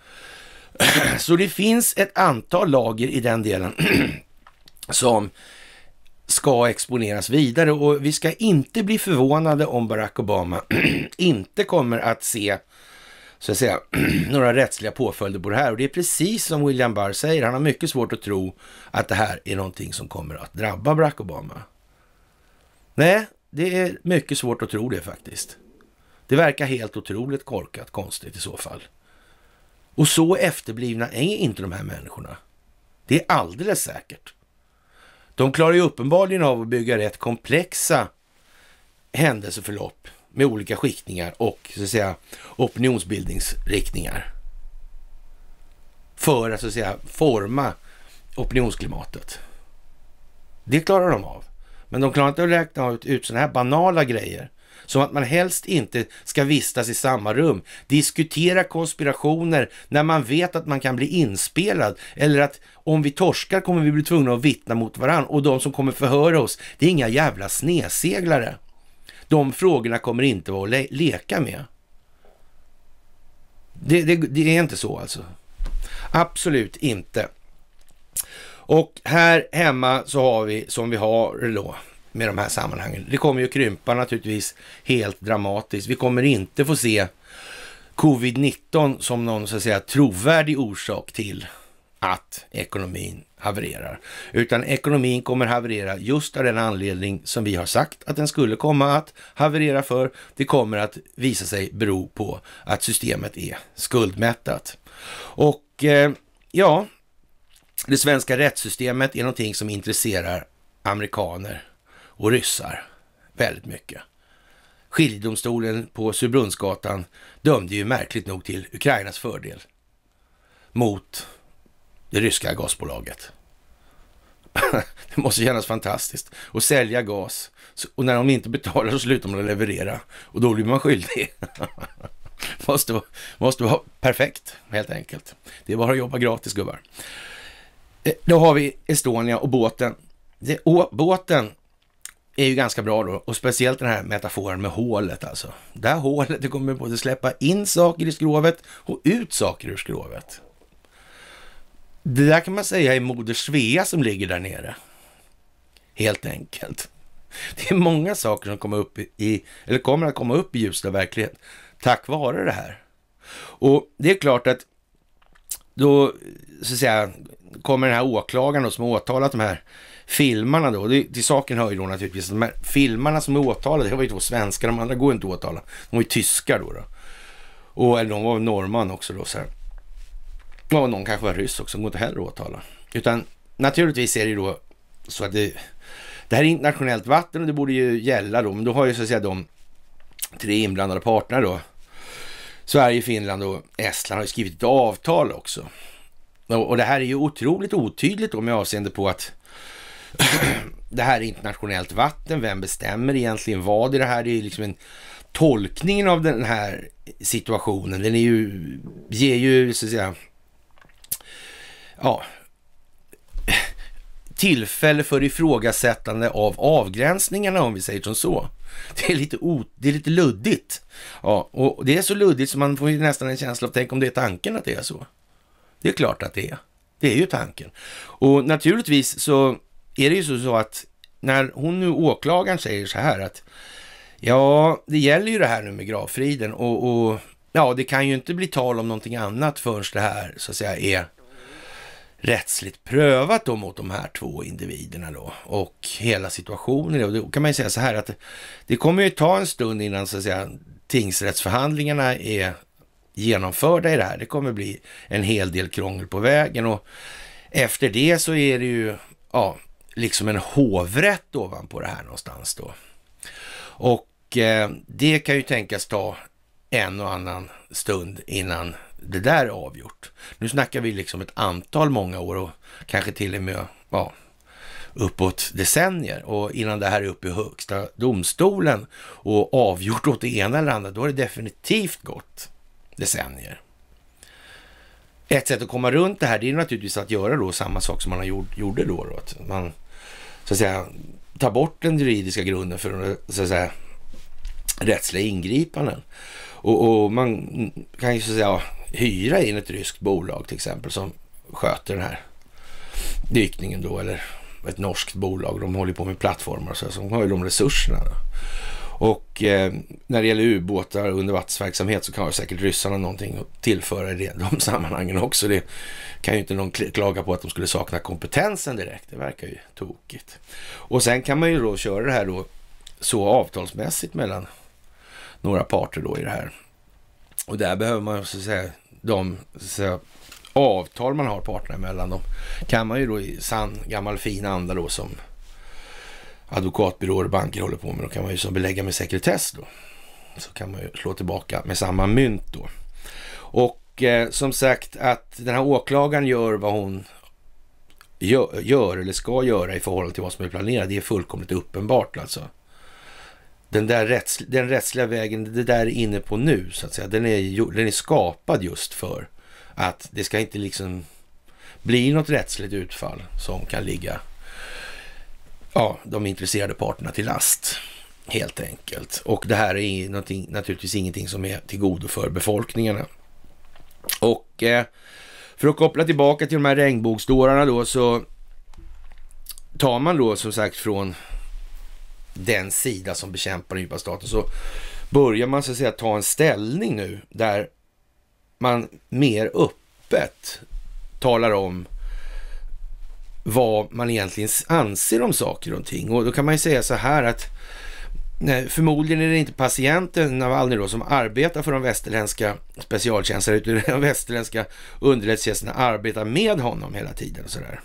Så det finns ett antal lager i den delen som ska exponeras vidare och vi ska inte bli förvånade om Barack Obama inte kommer att se så att säga, några rättsliga påföljder på det här. Och det är precis som William Barr säger, han har mycket svårt att tro att det här är någonting som kommer att drabba Barack Obama. Nej, det är mycket svårt att tro det faktiskt. Det verkar helt otroligt korkat, konstigt i så fall. Och så efterblivna är inte de här människorna. Det är alldeles säkert. De klarar ju uppenbarligen av att bygga rätt komplexa händelseförlopp med olika skiktningar och så att säga opinionsbildningsriktningar. För att så att säga forma opinionsklimatet. Det klarar de av. Men de klarar inte att räkna ut, ut sådana här banala grejer som att man helst inte ska vistas i samma rum, diskutera konspirationer när man vet att man kan bli inspelad eller att om vi torskar kommer vi bli tvungna att vittna mot varandra och de som kommer förhöra oss, det är inga jävla sneseglare. De frågorna kommer inte vara att le leka med. Det, det, det är inte så alltså. Absolut inte. Och här hemma så har vi som vi har då med de här sammanhangen. Det kommer ju krympa naturligtvis helt dramatiskt. Vi kommer inte få se covid-19 som någon så att säga trovärdig orsak till att ekonomin havererar, utan ekonomin kommer haverera just av den anledning som vi har sagt att den skulle komma att haverera för. Det kommer att visa sig bero på att systemet är skuldmättat. Och eh, ja, det svenska rättssystemet är någonting som intresserar amerikaner och ryssar väldigt mycket. Skiljedomstolen på Surbrunnsgatan dömde ju märkligt nog till Ukrainas fördel mot det ryska gasbolaget. det måste kännas fantastiskt att sälja gas och när de inte betalar så slutar man att leverera och då blir man skyldig. måste, måste vara perfekt helt enkelt. Det är bara att jobba gratis gubbar. Eh, då har vi Estonia och båten. Det, å, båten är ju ganska bra då. Och speciellt den här metaforen med hålet alltså. Det här hålet det kommer både släppa in saker i skrovet och ut saker ur skrovet. Det där kan man säga är Moder Svea som ligger där nere. Helt enkelt. Det är många saker som kommer, upp i, eller kommer att komma upp i ljusna verklighet tack vare det här. Och det är klart att då så att säga, kommer den här åklagaren då, som har åtalat de här filmarna då, det, till saken hör ju då naturligtvis att de här filmarna som är åtalade, det var ju två svenskar, de andra går ju inte att åtala. De var ju tyskar då. då. Och eller de var norrman också då. Så här. Ja, någon kanske var ryss också, de går inte heller att åtala. Utan naturligtvis är det ju då så att det, det här är internationellt vatten och det borde ju gälla då, men då har ju så att säga de tre inblandade parterna då, Sverige, Finland och Estland har ju skrivit ett avtal också. Och, det här är ju otroligt otydligt då med avseende på att det här är internationellt vatten, vem bestämmer egentligen vad i det här? Det är liksom en tolkningen av den här situationen, den är ju, ger ju så att säga, ja, tillfälle för ifrågasättande av avgränsningarna om vi säger som så. Det är lite, o, det är lite luddigt. Ja, och det är så luddigt så man får ju nästan en känsla av, tänk om det är tanken att det är så. Det är klart att det är. Det är ju tanken. Och naturligtvis så är det ju så, att när hon nu, åklagaren, säger så här att ja, det gäller ju det här nu med gravfriden och, och ja, det kan ju inte bli tal om någonting annat förrän det här så att säga är rättsligt prövat då mot de här två individerna då och hela situationen. Och då kan man ju säga så här att det kommer ju ta en stund innan så att säga tingsrättsförhandlingarna är genomförda i det här. Det kommer bli en hel del krångel på vägen och efter det så är det ju, ja, liksom en hovrätt ovanpå det här någonstans då. Och eh, det kan ju tänkas ta en och annan stund innan det där är avgjort. Nu snackar vi liksom ett antal många år och kanske till och med ja, uppåt decennier. Och innan det här är uppe i Högsta domstolen och avgjort åt det ena eller andra, då har det definitivt gått decennier. Ett sätt att komma runt det här, det är naturligtvis att göra då samma sak som man har gjort, gjorde då. då man så att säga, ta bort den juridiska grunden för så att säga, rättsliga ingripanden. Och, och man kan ju så att säga hyra in ett ryskt bolag till exempel som sköter den här dykningen då, eller ett norskt bolag. De håller på med plattformar och så, så de har ju de resurserna. Då. Och eh, när det gäller ubåtar och undervattensverksamhet så kan säkert ryssarna någonting att tillföra i de sammanhangen också. Det kan ju inte någon klaga på att de skulle sakna kompetensen direkt. Det verkar ju tokigt. Och sen kan man ju då köra det här då så avtalsmässigt mellan några parter då i det här. Och där behöver man så att säga de så att säga, avtal man har parterna emellan. De kan man ju då i sann gammal fin anda då som advokatbyråer och banker håller på med, då kan man ju så belägga med sekretess då. Så kan man ju slå tillbaka med samma mynt då. Och eh, som sagt att den här åklagaren gör vad hon gör, gör, eller ska göra i förhållande till vad som är planerat, det är fullkomligt uppenbart alltså. Den där rätts, den rättsliga vägen, det där är inne på nu så att säga, den är, den är skapad just för att det ska inte liksom bli något rättsligt utfall som kan ligga ja, de intresserade parterna till last helt enkelt. Och det här är naturligtvis ingenting som är till godo för befolkningarna. Och eh, för att koppla tillbaka till de här regnbågsdårarna då så tar man då som sagt från den sida som bekämpar den djupa staten så börjar man så att säga ta en ställning nu där man mer öppet talar om vad man egentligen anser om saker och ting. Och då kan man ju säga så här att nej, förmodligen är det inte patienten Navalny då som arbetar för de västerländska specialtjänsterna, utan de västerländska underrättelsetjänsterna arbetar med honom hela tiden och sådär.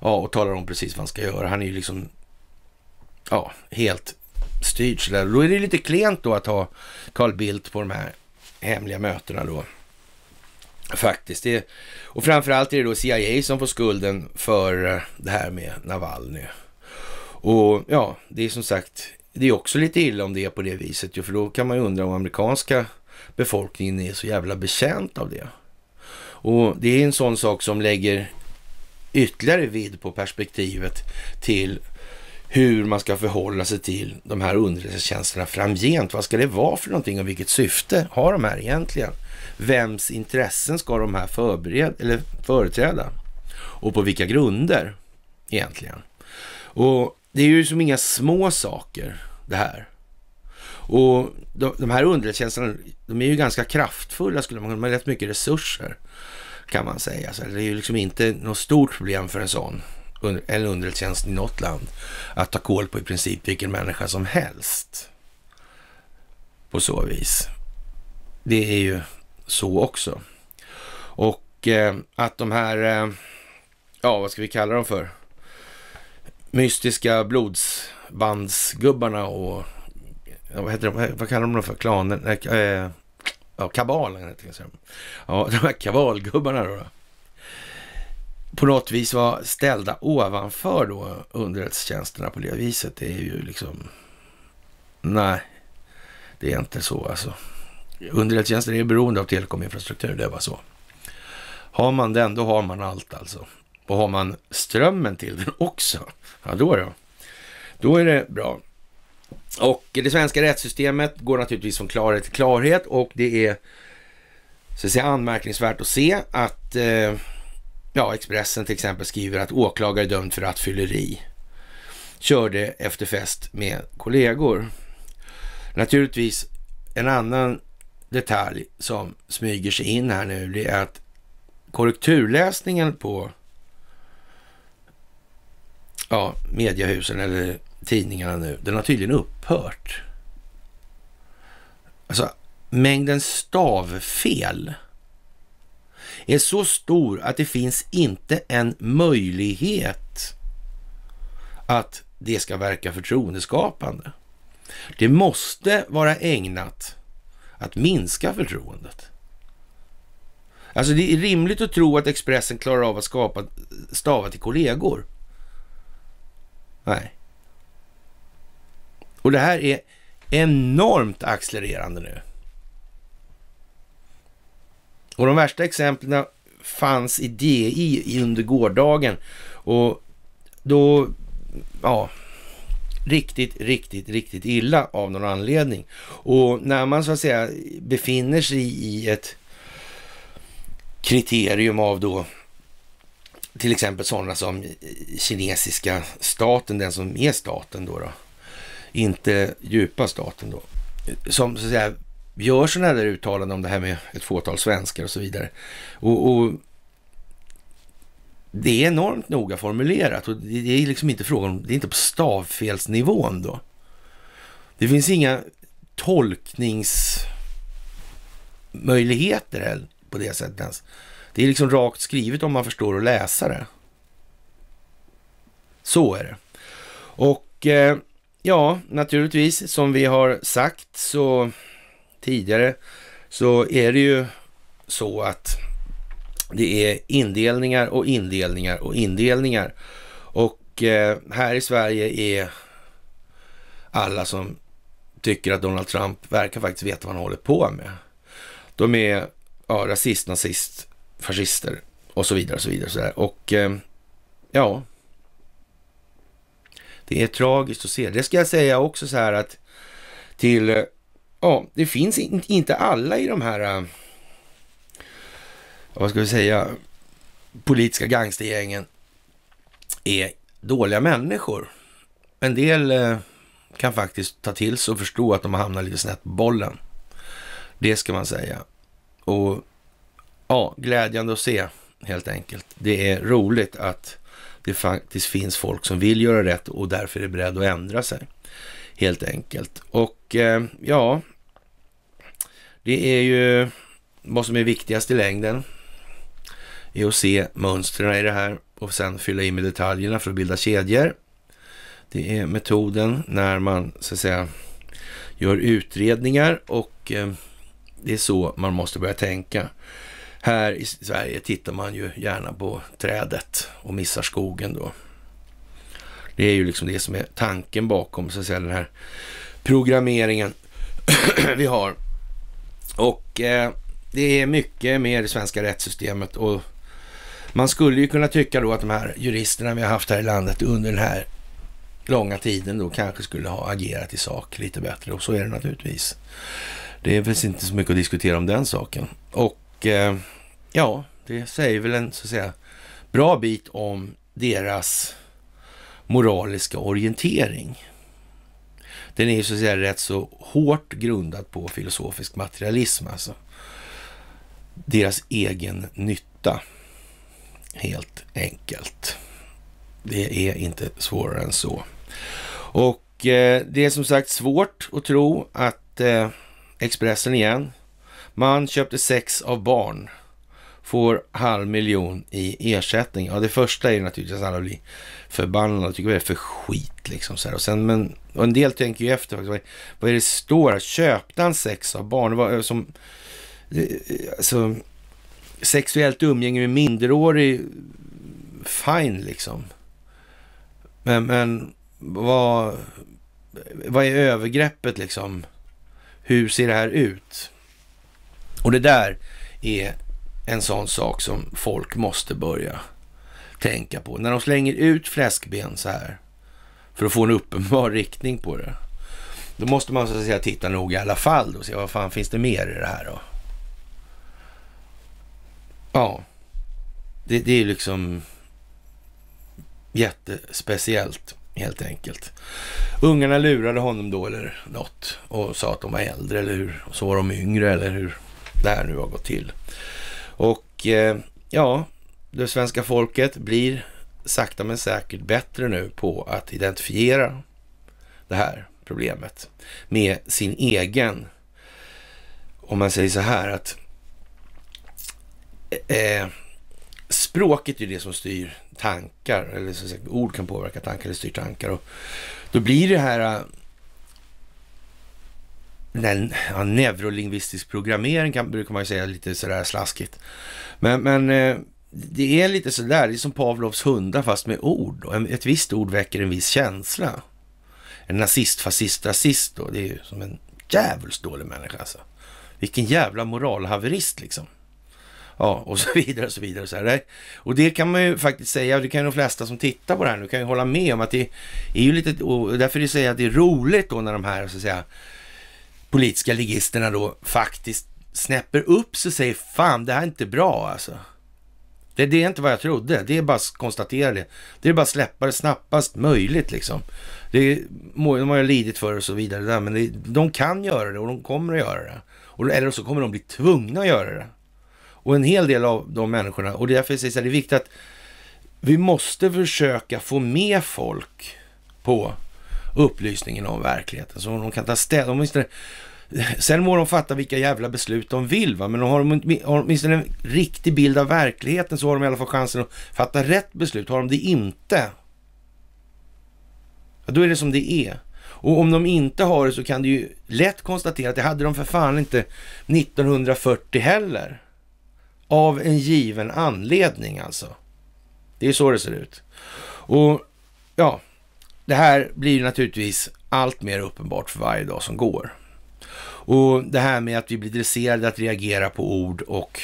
Ja, och talar om precis vad han ska göra. Han är ju liksom, ja, helt styrd sådär. Då är det lite klent då att ha Carl Bildt på de här hemliga mötena då. Faktiskt. Det, och framförallt är det då CIA som får skulden för eh, det här med Navalny. Och ja, det är som sagt, det är också lite illa om det är på det viset ju, för då kan man ju undra om amerikanska befolkningen är så jävla bekänt av det. Och det är en sån sak som lägger ytterligare vidd på perspektivet till hur man ska förhålla sig till de här underrättelsetjänsterna framgent. Vad ska det vara för någonting och vilket syfte har de här egentligen? Vems intressen ska de här förbered, eller företräda? Och på vilka grunder egentligen? Och det är ju som inga små saker det här. Och de, de här underrättelsetjänsterna, de är ju ganska kraftfulla skulle man kunna, säga. de har rätt mycket resurser kan man säga. Så det är ju liksom inte något stort problem för en sån under, eller underrättelsetjänst i något land att ta koll på i princip vilken människa som helst. På så vis. Det är ju så också. Och eh, att de här, eh, ja vad ska vi kalla dem för? Mystiska blodsbandsgubbarna och vad, heter de, vad kallar de dem för? Klanen? Eh, ja, kabalen heter det. Ja, de här kavalgubbarna då. då på något vis var ställda ovanför då underrättelsetjänsterna på det viset. Det är ju liksom... Nej, det är inte så alltså. Underrättelsetjänster är beroende av telekominfrastruktur, det var så. Har man den, då har man allt alltså. Och har man strömmen till den också, ja då då. Då är det bra. Och det svenska rättssystemet går naturligtvis från klarhet till klarhet och det är så att säga, anmärkningsvärt att se att eh, ja, Expressen till exempel skriver att åklagare dömd för rattfylleri körde efter fest med kollegor. Naturligtvis en annan detalj som smyger sig in här nu, det är att korrekturläsningen på ja, mediehusen eller tidningarna nu, den har tydligen upphört. Alltså mängden stavfel är så stor att det finns inte en möjlighet att det ska verka förtroendeskapande. Det måste vara ägnat att minska förtroendet. Alltså det är rimligt att tro att Expressen klarar av att skapa, stava till kollegor. Nej. Och det här är enormt accelererande nu. Och de värsta exemplen fanns i DI under gårdagen och då, ja, riktigt, riktigt, riktigt illa av någon anledning. Och när man så att säga befinner sig i ett kriterium av då till exempel sådana som kinesiska staten, den som är staten då, då inte djupa staten då, som så att säga gör sådana där uttalanden om det här med ett fåtal svenskar och så vidare. Och, och det är enormt noga formulerat och det är liksom inte frågan det är inte på stavfelsnivån då. Det finns inga tolkningsmöjligheter på det sättet ens. Det är liksom rakt skrivet om man förstår att läsa det. Så är det. Och eh, ja, naturligtvis som vi har sagt så tidigare så är det ju så att det är indelningar och indelningar och indelningar. Och eh, här i Sverige är alla som tycker att Donald Trump verkar faktiskt veta vad han håller på med. De är ja, rasist, nazist, fascister och så vidare. Och så vidare och, så där. och eh, ja, det är tragiskt att se. Det ska jag säga också så här att till ja, det finns inte alla i de här, äh, vad ska vi säga, politiska gangstergängen är dåliga människor. En del äh, kan faktiskt ta till sig och förstå att de har hamnat lite snett på bollen. Det ska man säga. Och ja, glädjande att se helt enkelt. Det är roligt att det faktiskt finns folk som vill göra rätt och därför är beredda att ändra sig helt enkelt. Och eh, ja, det är ju vad som är viktigast i längden Det är att se mönstren i det här och sen fylla i med detaljerna för att bilda kedjor. Det är metoden när man så att säga gör utredningar och eh, det är så man måste börja tänka. Här i Sverige tittar man ju gärna på trädet och missar skogen då. Det är ju liksom det som är tanken bakom så att säga, den här programmeringen vi har. Och eh, det är mycket med det svenska rättssystemet och man skulle ju kunna tycka då att de här juristerna vi har haft här i landet under den här långa tiden då kanske skulle ha agerat i sak lite bättre och så är det naturligtvis. Det finns inte så mycket att diskutera om den saken. Och eh, ja, det säger väl en så att säga bra bit om deras moraliska orientering. Den är ju så att säga rätt så hårt grundad på filosofisk materialism, alltså. Deras egen nytta, helt enkelt. Det är inte svårare än så. Och eh, det är som sagt svårt att tro att eh, Expressen igen. Man köpte sex av barn får halv miljon i ersättning. Ja, det första är ju naturligtvis att alla blir förbannade och tycker vad är för skit liksom. Så här. Och, sen, men, och en del tänker ju efter faktiskt. Vad, vad är det står här? Köpte han sex av barn? Vad, eh, som, eh, alltså, sexuellt umgänge med minderårig, fine liksom. Men, men vad, vad är övergreppet liksom? Hur ser det här ut? Och det där är en sån sak som folk måste börja tänka på. När de slänger ut fläskben så här för att få en uppenbar riktning på det. Då måste man så att säga titta noga i alla fall och se vad fan finns det mer i det här då? Ja, det, det är liksom jättespeciellt helt enkelt. Ungarna lurade honom då eller något och sa att de var äldre eller hur? Och så var de yngre eller hur? Det här nu har gått till. Och eh, ja, det svenska folket blir sakta men säkert bättre nu på att identifiera det här problemet med sin egen, om man säger så här att eh, eh språket är det som styr tankar, eller så ord kan påverka tankar eller styr tankar. Och då blir det här eh, den, ja, neurolingvistisk programmering kan, brukar man ju säga lite sådär slaskigt. Men, men eh, det är lite sådär, det är som Pavlovs hundar fast med ord. Då. Ett visst ord väcker en viss känsla. En nazist, fascist, rasist då, det är ju som en djävulskt dålig människa alltså. Vilken jävla moralhaverist liksom. Ja, och så vidare och så vidare. Och, så här. och det kan man ju faktiskt säga, det kan ju de flesta som tittar på det här nu kan ju hålla med om att det är ju lite, och därför säger jag att det är roligt då när de här så att säga politiska ligisterna då faktiskt snäpper upp sig och säger fan, det här är inte bra alltså. Det, det är inte vad jag trodde. Det är bara att konstatera det. Det är bara att släppa det snabbast möjligt liksom. Det må, de har ju lidit för och så vidare. Där, men det, de kan göra det och de kommer att göra det. Och, eller så kommer de bli tvungna att göra det. Och en hel del av de människorna, och därför säger jag det är viktigt att vi måste försöka få med folk på upplysningen om verkligheten. Så de kan ta ställning. Sen må de fatta vilka jävla beslut de vill, va? men har de åtminstone en riktig bild av verkligheten så har de i alla fall chansen att fatta rätt beslut. Har de det inte, ja, då är det som det är. Och om de inte har det så kan du ju lätt konstatera att det hade de för fan inte 1940 heller. Av en given anledning alltså. Det är så det ser ut. Och ja, det här blir naturligtvis allt mer uppenbart för varje dag som går. Och det här med att vi blir dresserade att reagera på ord och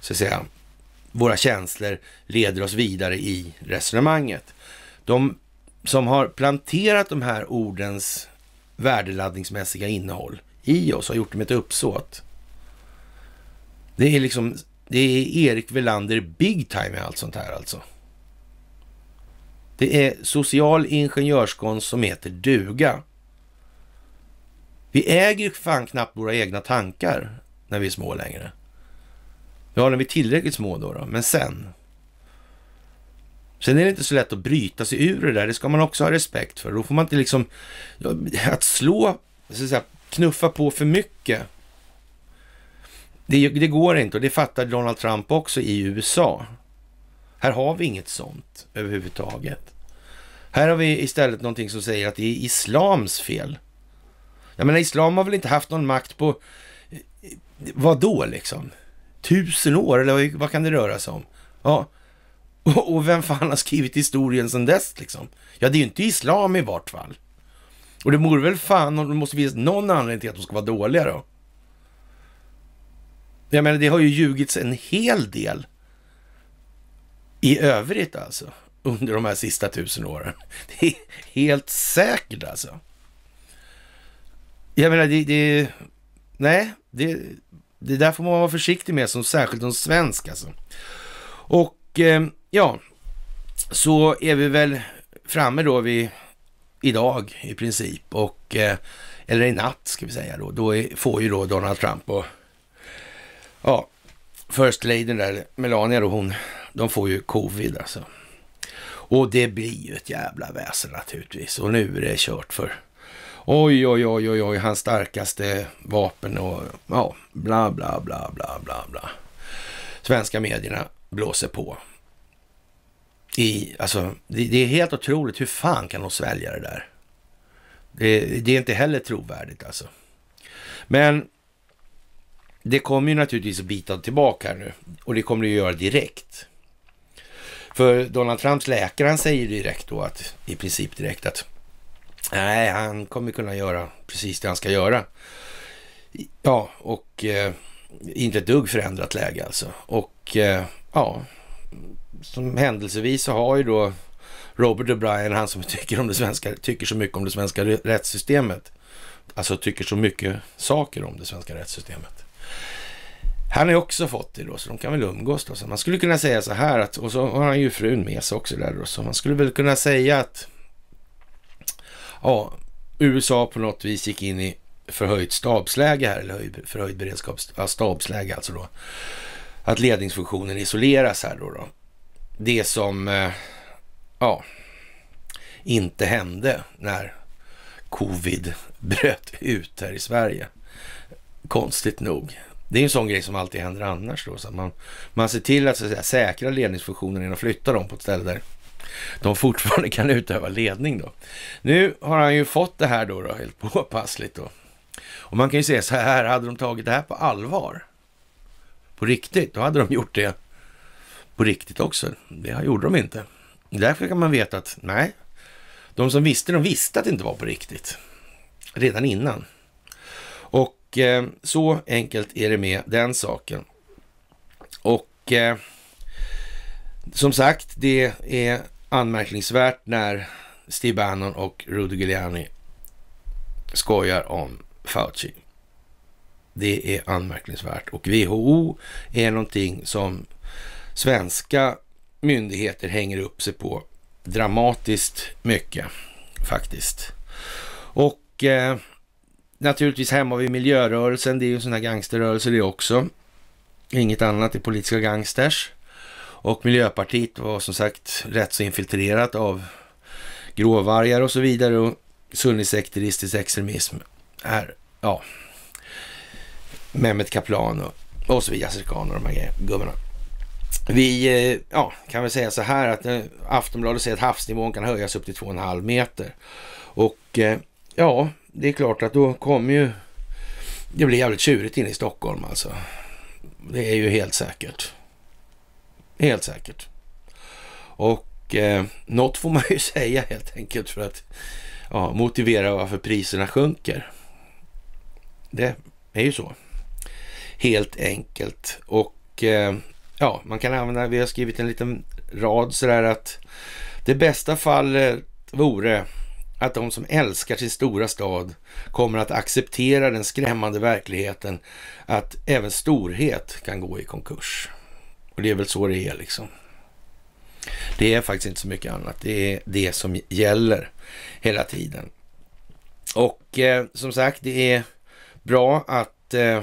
så att säga våra känslor leder oss vidare i resonemanget. De som har planterat de här ordens värdeladdningsmässiga innehåll i oss har gjort det med ett uppsåt. Det är liksom, det är Erik Velander big time i allt sånt här alltså. Det är social ingenjörskonst som heter duga. Vi äger ju fan knappt våra egna tankar när vi är små längre. Ja, när vi är tillräckligt små då, då, men sen. Sen är det inte så lätt att bryta sig ur det där. Det ska man också ha respekt för. Då får man inte liksom... Att slå, så att säga, knuffa på för mycket. Det, det går inte och det fattar Donald Trump också i USA. Här har vi inget sånt överhuvudtaget. Här har vi istället någonting som säger att det är islams fel. Jag menar, islam har väl inte haft någon makt på, eh, vad då liksom? Tusen år eller vad kan det röra sig om? Ja, och, och vem fan har skrivit historien sedan dess liksom? Ja, det är ju inte islam i vart fall. Och det vore väl fan om det måste finnas någon anledning till att de ska vara dåliga då. Jag menar, det har ju ljugits en hel del i övrigt alltså under de här sista tusen åren. Det är helt säkert alltså. Jag menar, det... det nej, det, det där får man vara försiktig med, som särskilt som svensk alltså. Och eh, ja, så är vi väl framme då vid idag i princip. Och, eh, eller i natt ska vi säga då. Då får ju då Donald Trump och ja, First Lady där, Melania då, hon de får ju covid alltså. Och det blir ju ett jävla väsen naturligtvis. Och nu är det kört för oj, oj, oj, oj, oj, hans starkaste vapen och ja, bla, bla, bla, bla, bla, bla. Svenska medierna blåser på. I, alltså, det, det är helt otroligt. Hur fan kan de svälja det där? Det, det är inte heller trovärdigt alltså. Men det kommer ju naturligtvis att bita tillbaka nu och det kommer det att göra direkt. För Donald Trumps läkare han säger direkt då att i princip direkt att nej, han kommer kunna göra precis det han ska göra. Ja, och eh, inte ett dugg förändrat läge alltså. Och eh, ja, som händelsevis så har ju då Robert O'Brien, han som tycker, om det svenska, tycker så mycket om det svenska rättssystemet, alltså tycker så mycket saker om det svenska rättssystemet. Han har ju också fått det då, så de kan väl umgås då. Så man skulle kunna säga så här att, och så har han ju frun med sig också där då, så man skulle väl kunna säga att ja, USA på något vis gick in i förhöjt stabsläge här, eller höjd, förhöjd beredskaps, ja, stabsläge alltså då. Att ledningsfunktionen isoleras här då. då. Det som, eh, ja, inte hände när covid bröt ut här i Sverige. Konstigt nog. Det är en sån grej som alltid händer annars. Då, så man, man ser till att, så att säga, säkra ledningsfunktionen genom att flytta dem på ett ställe där de fortfarande kan utöva ledning. Då. Nu har han ju fått det här då, då helt påpassligt. Då. Och man kan ju säga så här, hade de tagit det här på allvar, på riktigt, då hade de gjort det på riktigt också. Det gjorde de inte. Därför kan man veta att nej, de som visste, de visste att det inte var på riktigt. Redan innan. Och eh, så enkelt är det med den saken. Och eh, som sagt, det är anmärkningsvärt när Steve Bannon och Rudy Giuliani skojar om Fauci. Det är anmärkningsvärt och WHO är någonting som svenska myndigheter hänger upp sig på dramatiskt mycket faktiskt. Och eh, naturligtvis hemma vid miljörörelsen. Det är ju en sån här gangsterrörelse det också. Inget annat är politiska gangsters. Och Miljöpartiet var som sagt rätt så infiltrerat av gråvargar och så vidare och sunnisekteristisk extremism. Här, ja, Mehmet Kaplan och, och så vidare, och de här gubbarna. Vi eh, ja, kan väl säga så här att eh, Aftonbladet säger att havsnivån kan höjas upp till 2,5 meter. Och eh, ja, det är klart att då kommer ju... Det blir jävligt tjurigt inne i Stockholm alltså. Det är ju helt säkert. Helt säkert. Och eh, något får man ju säga helt enkelt för att ja, motivera varför priserna sjunker. Det är ju så. Helt enkelt. Och eh, ja, man kan använda, vi har skrivit en liten rad sådär att det bästa fallet vore att de som älskar sin stora stad kommer att acceptera den skrämmande verkligheten att även storhet kan gå i konkurs. Och det är väl så det är liksom. Det är faktiskt inte så mycket annat. Det är det som gäller hela tiden. Och eh, som sagt, det är bra att eh,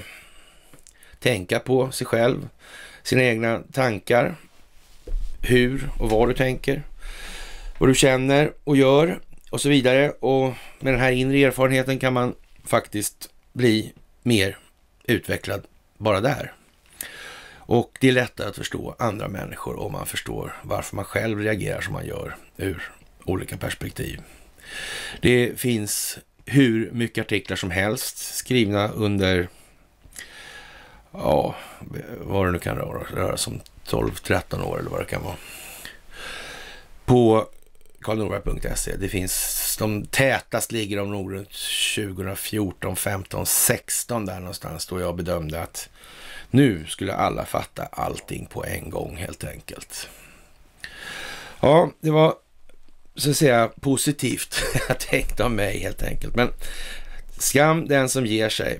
tänka på sig själv, sina egna tankar, hur och vad du tänker, vad du känner och gör och så vidare. Och med den här inre erfarenheten kan man faktiskt bli mer utvecklad bara där. Och det är lättare att förstå andra människor om man förstår varför man själv reagerar som man gör ur olika perspektiv. Det finns hur mycket artiklar som helst skrivna under, ja, vad det nu kan röra sig om, 12-13 år eller vad det kan vara. På karlnorberg.se. Det finns, de tätast ligger de nog runt 2014, 15, 16 där någonstans då jag bedömde att nu skulle alla fatta allting på en gång helt enkelt. Ja, det var så att säga positivt jag tänkte av mig helt enkelt. Men skam den som ger sig.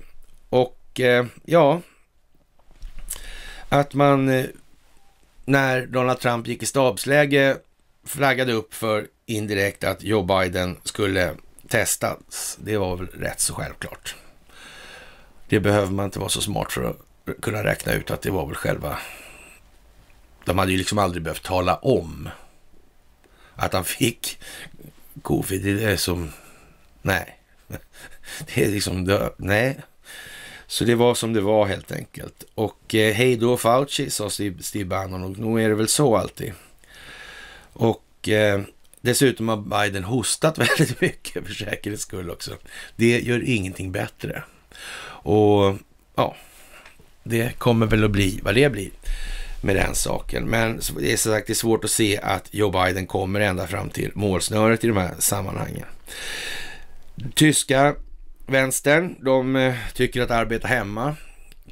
Och eh, ja, att man eh, när Donald Trump gick i stabsläge flaggade upp för indirekt att Joe Biden skulle testas. Det var väl rätt så självklart. Det behöver man inte vara så smart för att kunna räkna ut att det var väl själva... De hade ju liksom aldrig behövt tala om att han fick covid. Det är som... Nej. Det är liksom... Dö... Nej. Så det var som det var helt enkelt. Och eh, hej då Fauci, sa Steve Bannon. Och nog är det väl så alltid. Och eh, dessutom har Biden hostat väldigt mycket för säkerhets skull också. Det gör ingenting bättre. Och ja, det kommer väl att bli vad det blir med den saken. Men det är som sagt det är svårt att se att Joe Biden kommer ända fram till målsnöret i de här sammanhangen. Tyska vänstern, de eh, tycker att arbeta hemma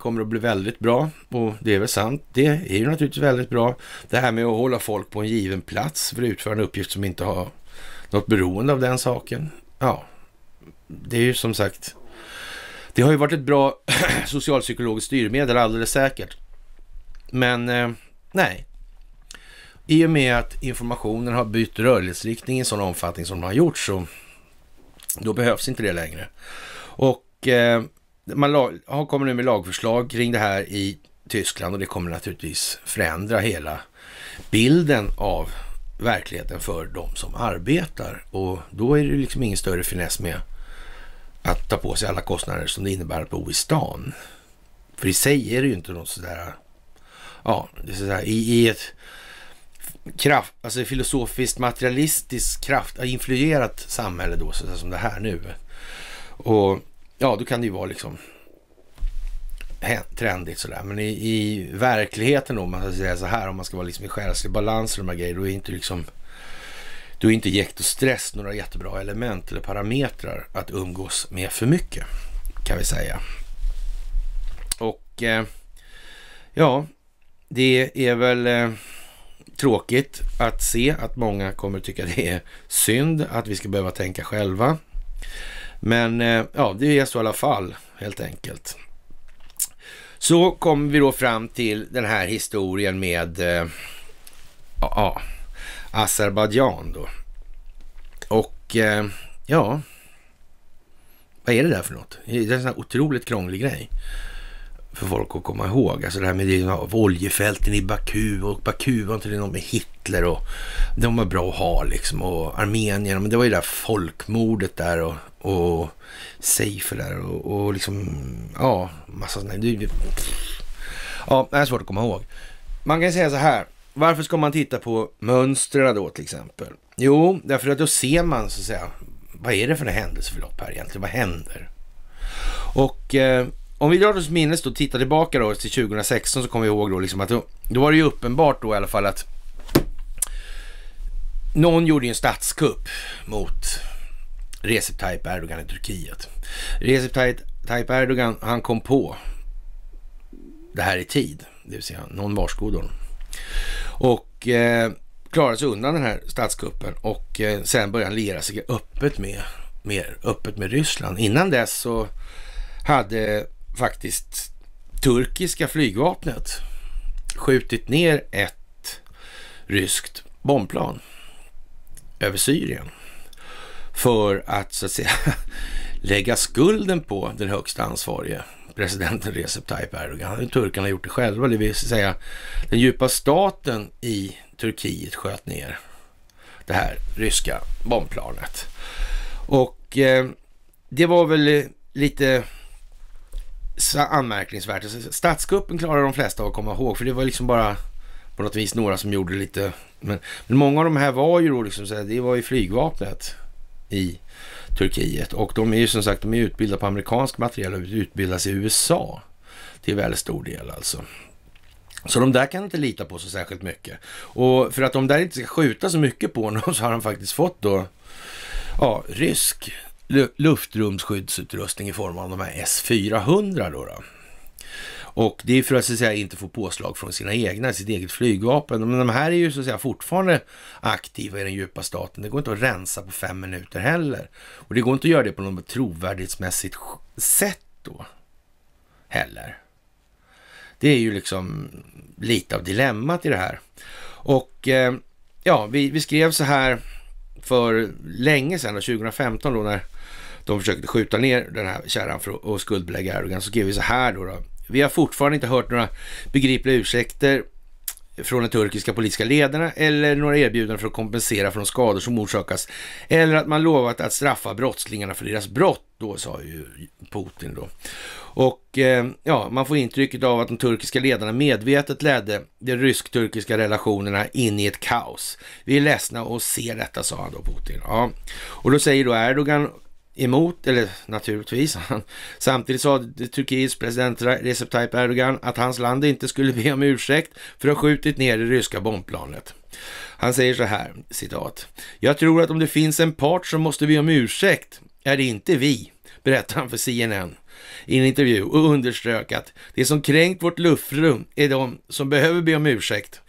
kommer att bli väldigt bra och det är väl sant. Det är ju naturligtvis väldigt bra. Det här med att hålla folk på en given plats för att utföra en uppgift som inte har något beroende av den saken. Ja, det är ju som sagt, det har ju varit ett bra socialpsykologiskt styrmedel alldeles säkert. Men eh, nej, i och med att informationen har bytt rörlighetsriktning i sån omfattning som den har gjort så då behövs inte det längre. Och eh, man lag, kommer nu med lagförslag kring det här i Tyskland och det kommer naturligtvis förändra hela bilden av verkligheten för de som arbetar. Och då är det liksom ingen större finess med att ta på sig alla kostnader som det innebär att bo i stan. För i sig är det ju inte något sådär, ja, det är sådär, i, i ett kraft, alltså filosofiskt materialistiskt kraft, influerat samhälle då, sådär som det här nu. Och ja, då kan det ju vara liksom trendigt sådär. Men i, i verkligheten om man ska säga så här, om man ska vara liksom i själslig balans och de här grejerna, då är inte liksom då är inte jäkt och stress några jättebra element eller parametrar att umgås med för mycket, kan vi säga. Och eh, ja, det är väl eh, tråkigt att se att många kommer tycka det är synd att vi ska behöva tänka själva. Men eh, ja, det är så i alla fall helt enkelt. Så kommer vi då fram till den här historien med eh, ja, Azerbajdzjan då. Och eh, ja, vad är det där för något? Det är en sån här otroligt krånglig grej för folk att komma ihåg. Alltså det här med oljefälten i Baku och Baku var inte det någon med Hitler och de var bra att ha liksom och Armenien, men det var ju det där folkmordet där och och safe där och, och liksom, ja, massa sådana här. Ja, det är svårt att komma ihåg. Man kan säga så här, varför ska man titta på mönstren då till exempel? Jo, därför att då ser man så att säga, vad är det för händelseförlopp här egentligen? Vad händer? Och eh, om vi drar oss minnes och tittar tillbaka då till 2016 så kommer vi ihåg då liksom att då, då, var det ju uppenbart då i alla fall att någon gjorde en statskupp mot Recep Tayyip Erdogan i Turkiet. Recep Tayyip Erdogan, han kom på det här i tid, det vill säga någon varskodd Och eh, klarade sig undan den här statskuppen och eh, sen började han lera sig öppet med, mer öppet med Ryssland. Innan dess så hade faktiskt turkiska flygvapnet skjutit ner ett ryskt bombplan över Syrien för att så att säga lägga skulden på den högsta ansvarige presidenten Recep Tayyip Erdogan. Turkarna har gjort det själva, det vill säga den djupa staten i Turkiet sköt ner det här ryska bombplanet. Och eh, det var väl eh, lite anmärkningsvärt. Statskuppen klarar de flesta av att komma ihåg, för det var liksom bara på något vis några som gjorde lite, men, men många av de här var ju då liksom, så här, det var ju flygvapnet i Turkiet. Och de är ju som sagt de är utbildade på amerikansk materiel och utbildas i USA till väldigt stor del alltså. Så de där kan inte lita på så särskilt mycket. Och för att de där inte ska skjuta så mycket på honom så har han faktiskt fått då, ja, rysk luftrumsskyddsutrustning i form av de här S-400 då. då. Och det är för att, så att säga, inte få påslag från sina egna, sitt eget flygvapen. Men de här är ju så att säga fortfarande aktiva i den djupa staten. Det går inte att rensa på fem minuter heller. Och det går inte att göra det på något trovärdighetsmässigt sätt då heller. Det är ju liksom lite av dilemmat i det här. Och eh, ja, vi, vi, skrev så här för länge sedan, 2015 då när de försökte skjuta ner den här kärran för att skuldbelägga Erdogan, så skrev vi så här då, då vi har fortfarande inte hört några begripliga ursäkter från de turkiska politiska ledarna eller några erbjudanden för att kompensera för de skador som orsakas. Eller att man lovat att straffa brottslingarna för deras brott, då sa ju Putin då. Och eh, ja, man får intrycket av att de turkiska ledarna medvetet ledde de rysk-turkiska relationerna in i ett kaos. Vi är ledsna och ser detta, sa han då, Putin. Ja. Och då säger då Erdogan emot, eller naturligtvis. Samtidigt sa Turkiets president Recep Tayyip Erdogan att hans land inte skulle be om ursäkt för att ha skjutit ner det ryska bombplanet. Han säger så här, citat. Jag tror att om det finns en part som måste be om ursäkt är det inte vi, berättar han för CNN i en intervju och underströk att det som kränkt vårt luftrum är de som behöver be om ursäkt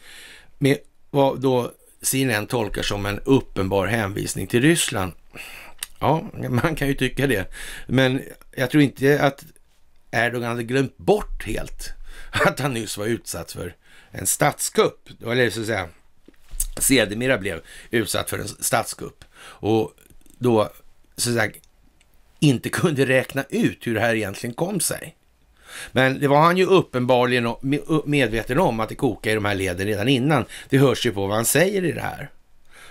med vad då CNN tolkar som en uppenbar hänvisning till Ryssland. Ja, man kan ju tycka det. Men jag tror inte att Erdogan hade glömt bort helt att han nyss var utsatt för en statskupp. Eller så att säga, sedermera blev utsatt för en statskupp. Och då, så att säga, inte kunde räkna ut hur det här egentligen kom sig. Men det var han ju uppenbarligen medveten om att det kokade i de här leden redan innan. Det hörs ju på vad han säger i det här.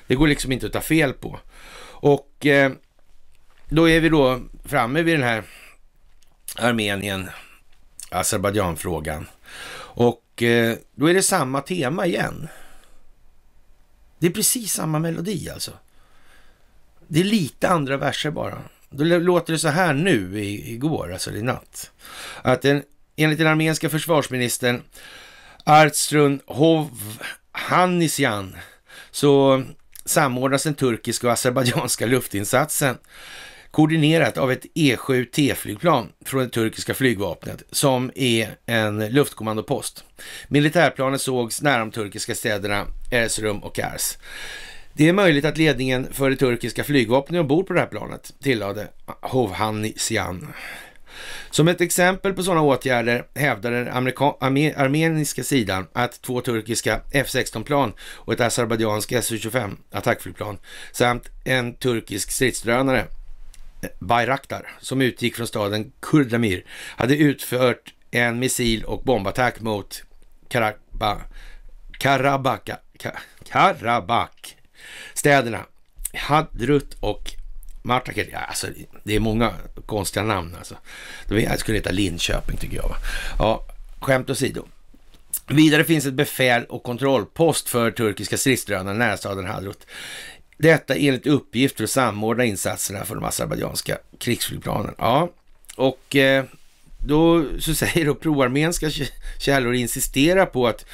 Det går liksom inte att ta fel på. Och eh, då är vi då framme vid den här Armenien, Azerbajdzjan-frågan. Och eh, då är det samma tema igen. Det är precis samma melodi alltså. Det är lite andra verser bara. Då låter det så här nu i, igår, alltså i natt. Att den, enligt den armeniska försvarsministern Artstrun Hovhanisyan så samordnas den turkiska och azerbajdzjanska luftinsatsen koordinerat av ett E-7T-flygplan från det turkiska flygvapnet som är en luftkommandopost. Militärplanet sågs nära de turkiska städerna Erzurum och Kars. Det är möjligt att ledningen för det turkiska flygvapnet ombord på det här planet, tillade Hovhanni Sian. Som ett exempel på sådana åtgärder hävdade den arme armeniska sidan att två turkiska F16-plan och ett azerbajdzjanskt Su-25 attackflygplan samt en turkisk stridsdrönare Bayraktar som utgick från staden Kurdamir hade utfört en missil och bombattack mot Karabakh, Karabakh, Karabakh städerna Hadrut och Martaker. alltså, det är många konstiga namn alltså. Jag skulle heta Linköping tycker jag. Va? Ja, skämt åsido. Vidare finns ett befäl och kontrollpost för turkiska stridsdrönare nära staden Hadrut. Detta enligt uppgift för att samordna insatserna för de azerbajdzjanska krigsflygplanen. Ja, och eh, då så säger då proarmenska källor insistera på att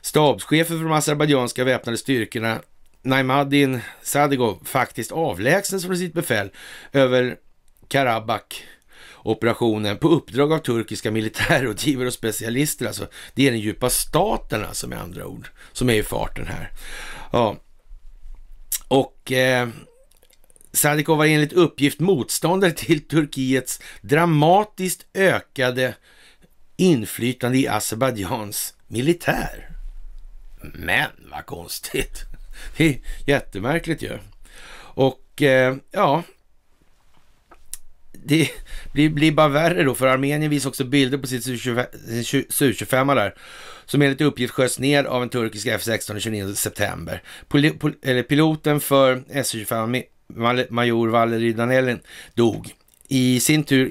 stabschefen för de azerbajdzjanska väpnade styrkorna Najmadin Sadegov, faktiskt avlägsnas från sitt befäl över karabak operationen på uppdrag av turkiska militärrådgivare och specialister. Alltså, det är den djupa staten alltså med andra ord som är i farten här. Ja, och eh, Sadikov var enligt uppgift motståndare till Turkiets dramatiskt ökade inflytande i Azerbajdzjans militär. Men vad konstigt! Det är jättemärkligt ju. Och eh, ja, det blir, blir bara värre då, för Armenien visar också bilder på sitt Su-25 där, som enligt uppgift sköts ner av en turkisk F16 den 29 september. Poli, pol, eller piloten för Su-25, major Valeri Danelin, dog. I sin tur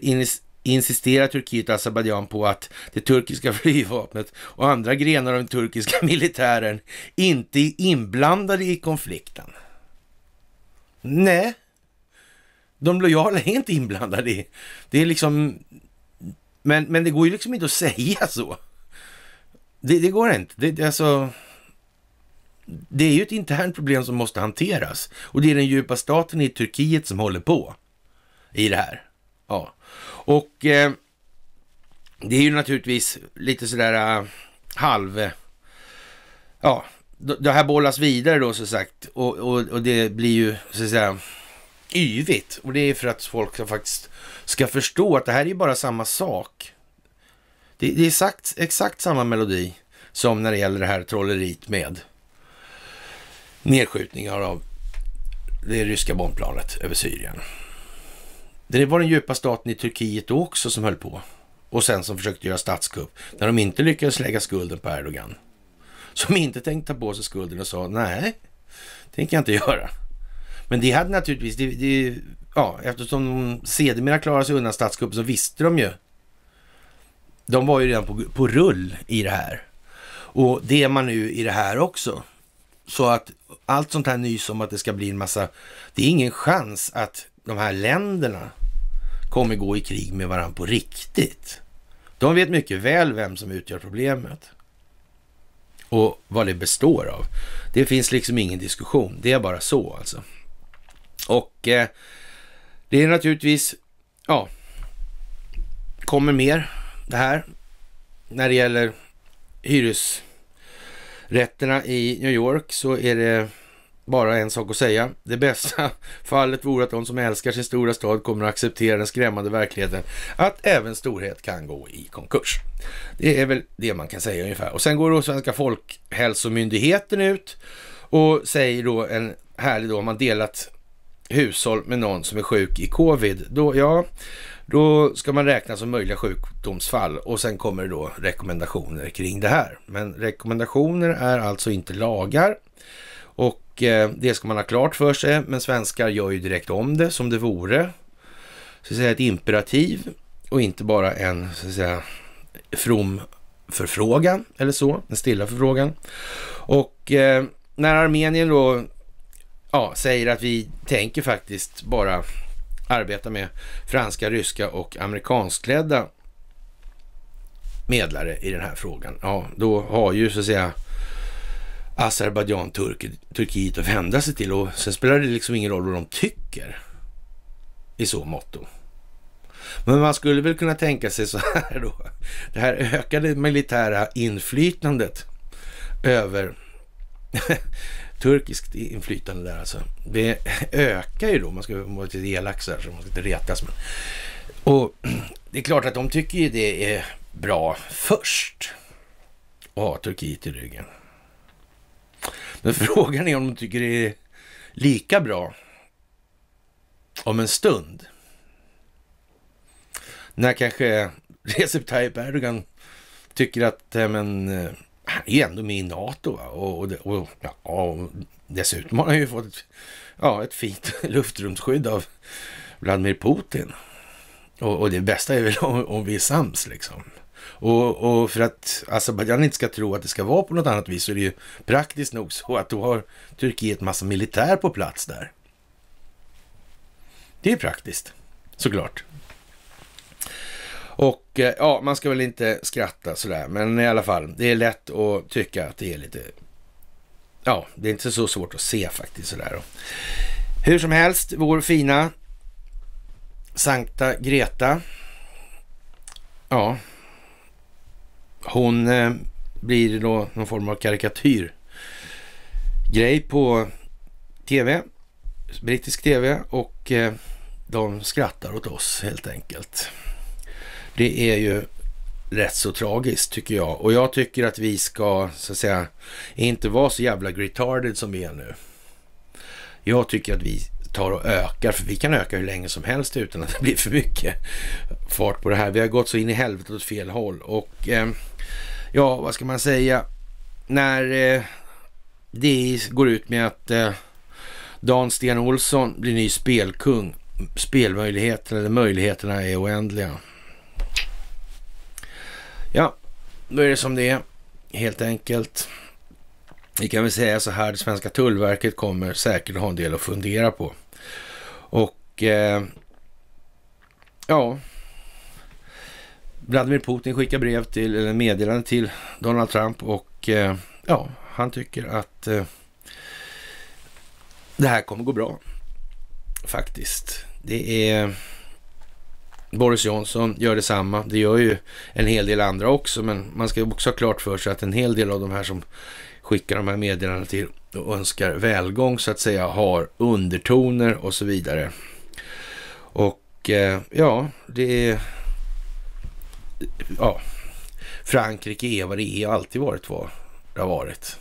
insisterar Turkiet och Azerbajdzjan på att det turkiska flygvapnet och andra grenar av den turkiska militären inte är inblandade i konflikten. Nej, de lojala är inte inblandade. Det är liksom... Men, men det går ju liksom inte att säga så. Det, det går inte. Det, alltså, det är ju ett internt problem som måste hanteras. Och det är den djupa staten i Turkiet som håller på i det här. Ja. Och eh, det är ju naturligtvis lite sådär uh, halv... Eh, ja, det här bollas vidare då så sagt. Och, och, och det blir ju så att säga yvigt. Och det är för att folk faktiskt ska förstå att det här är bara samma sak. Det, det är exakt, exakt samma melodi som när det gäller det här trolleriet med nedskjutningar av det ryska bombplanet över Syrien. Det var den djupa staten i Turkiet då också som höll på och sen som försökte göra statskupp när de inte lyckades lägga skulden på Erdogan. Som inte tänkte ta på sig skulden och sa nej, det tänker jag inte göra. Men det hade naturligtvis, det, det, ja, eftersom de sedermera klarade sig undan statskuppen så visste de ju. De var ju redan på, på rull i det här. Och det är man nu i det här också. Så att allt sånt här nys om att det ska bli en massa, det är ingen chans att de här länderna kommer gå i krig med varandra på riktigt. De vet mycket väl vem som utgör problemet och vad det består av. Det finns liksom ingen diskussion, det är bara så alltså. Och eh, det är naturligtvis, ja, kommer mer det här när det gäller hyresrätterna i New York så är det bara en sak att säga. Det bästa fallet vore att de som älskar sin stora stad kommer att acceptera den skrämmande verkligheten att även storhet kan gå i konkurs. Det är väl det man kan säga ungefär. Och sen går då Svenska Folkhälsomyndigheten ut och säger då en härlig då, man delat hushåll med någon som är sjuk i covid, då, ja, då ska man räkna som möjliga sjukdomsfall och sen kommer det då rekommendationer kring det här. Men rekommendationer är alltså inte lagar och eh, det ska man ha klart för sig. Men svenskar gör ju direkt om det som det vore så att säga, ett imperativ och inte bara en så att säga, from förfrågan eller så, en stilla förfrågan. Och eh, när Armenien då ja, säger att vi tänker faktiskt bara arbeta med franska, ryska och amerikanskklädda medlare i den här frågan. Ja, då har ju så att säga Azerbajdzjan, Turk, Turkiet att vända sig till och sen spelar det liksom ingen roll vad de tycker i så motto. Men man skulle väl kunna tänka sig så här då. Det här ökade militära inflytandet över turkiskt inflytande där alltså. Det ökar ju då, man ska vara lite elak så här, så man ska inte retas. Men... Och det är klart att de tycker ju det är bra först att ha Turkiet i ryggen. Men frågan är om de tycker det är lika bra om en stund. När kanske Recep Tayyip Erdogan tycker att eh, men, eh, han är ändå med i NATO. Och, och, och, ja, och, dessutom har han ju fått ett, ja, ett fint luftrumsskydd av Vladimir Putin. Och, och det bästa är väl om, om vi är sams liksom. Och, och, för att Azerbajdzjan inte ska tro att det ska vara på något annat vis så är det ju praktiskt nog så att då har Turkiet massa militär på plats där. Det är praktiskt, såklart. Och eh, ja, man ska väl inte skratta sådär, men i alla fall, det är lätt att tycka att det är lite... Ja, det är inte så svårt att se faktiskt sådär. Hur som helst, vår fina Sankta Greta. Ja, hon eh, blir då någon form av karikatyrgrej på tv, brittisk tv och eh, de skrattar åt oss helt enkelt. Det är ju rätt så tragiskt tycker jag. Och jag tycker att vi ska, så att säga, inte vara så jävla retarded som vi är nu. Jag tycker att vi tar och ökar, för vi kan öka hur länge som helst utan att det blir för mycket fart på det här. Vi har gått så in i helvetet åt fel håll. Och eh, ja, vad ska man säga? När eh, det går ut med att eh, Dan Sten Olsson blir ny spelkung, spelmöjligheterna eller möjligheterna är oändliga. Ja, då är det som det är helt enkelt. Vi kan väl säga så här, det svenska tullverket kommer säkert ha en del att fundera på. Och eh, ja, Vladimir Putin skickar brev till, eller meddelande till Donald Trump och eh, ja, han tycker att eh, det här kommer gå bra. Faktiskt. Det är Boris Johnson gör detsamma. Det gör ju en hel del andra också, men man ska också ha klart för sig att en hel del av de här som skickar de här meddelandena till och önskar välgång så att säga har undertoner och så vidare. Och eh, ja, det är... Ja, Frankrike är vad det är och alltid varit vad det har varit.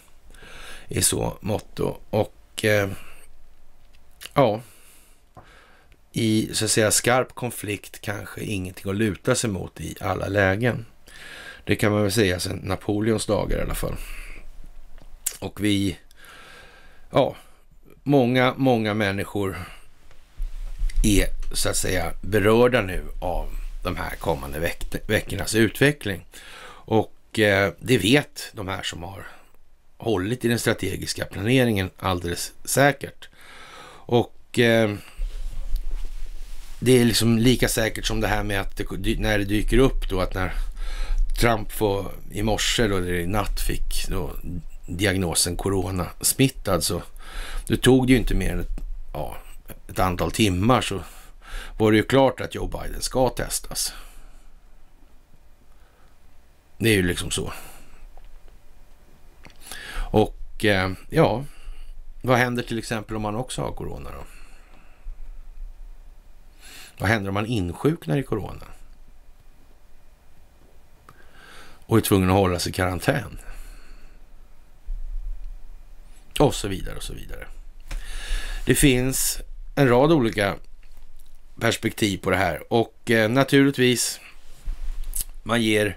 I så mått. Och eh, ja, i så att säga, skarp konflikt kanske ingenting att luta sig mot i alla lägen. Det kan man väl säga sedan Napoleons dagar i alla fall. Och vi, ja, många, många människor är så att säga berörda nu av de här kommande veck veckornas utveckling. Och eh, det vet de här som har hållit i den strategiska planeringen alldeles säkert. Och eh, det är liksom lika säkert som det här med att det, när det dyker upp då att när Trump får, i morse då, eller i natt fick då, diagnosen coronasmittad så det tog det ju inte mer än ett, ja, ett antal timmar så var det ju klart att Joe Biden ska testas. Det är ju liksom så. Och eh, ja, vad händer till exempel om man också har corona då? Vad händer om man insjuknar i corona? Och är tvungen att hålla sig i karantän? Och så vidare och så vidare. Det finns en rad olika perspektiv på det här och eh, naturligtvis man ger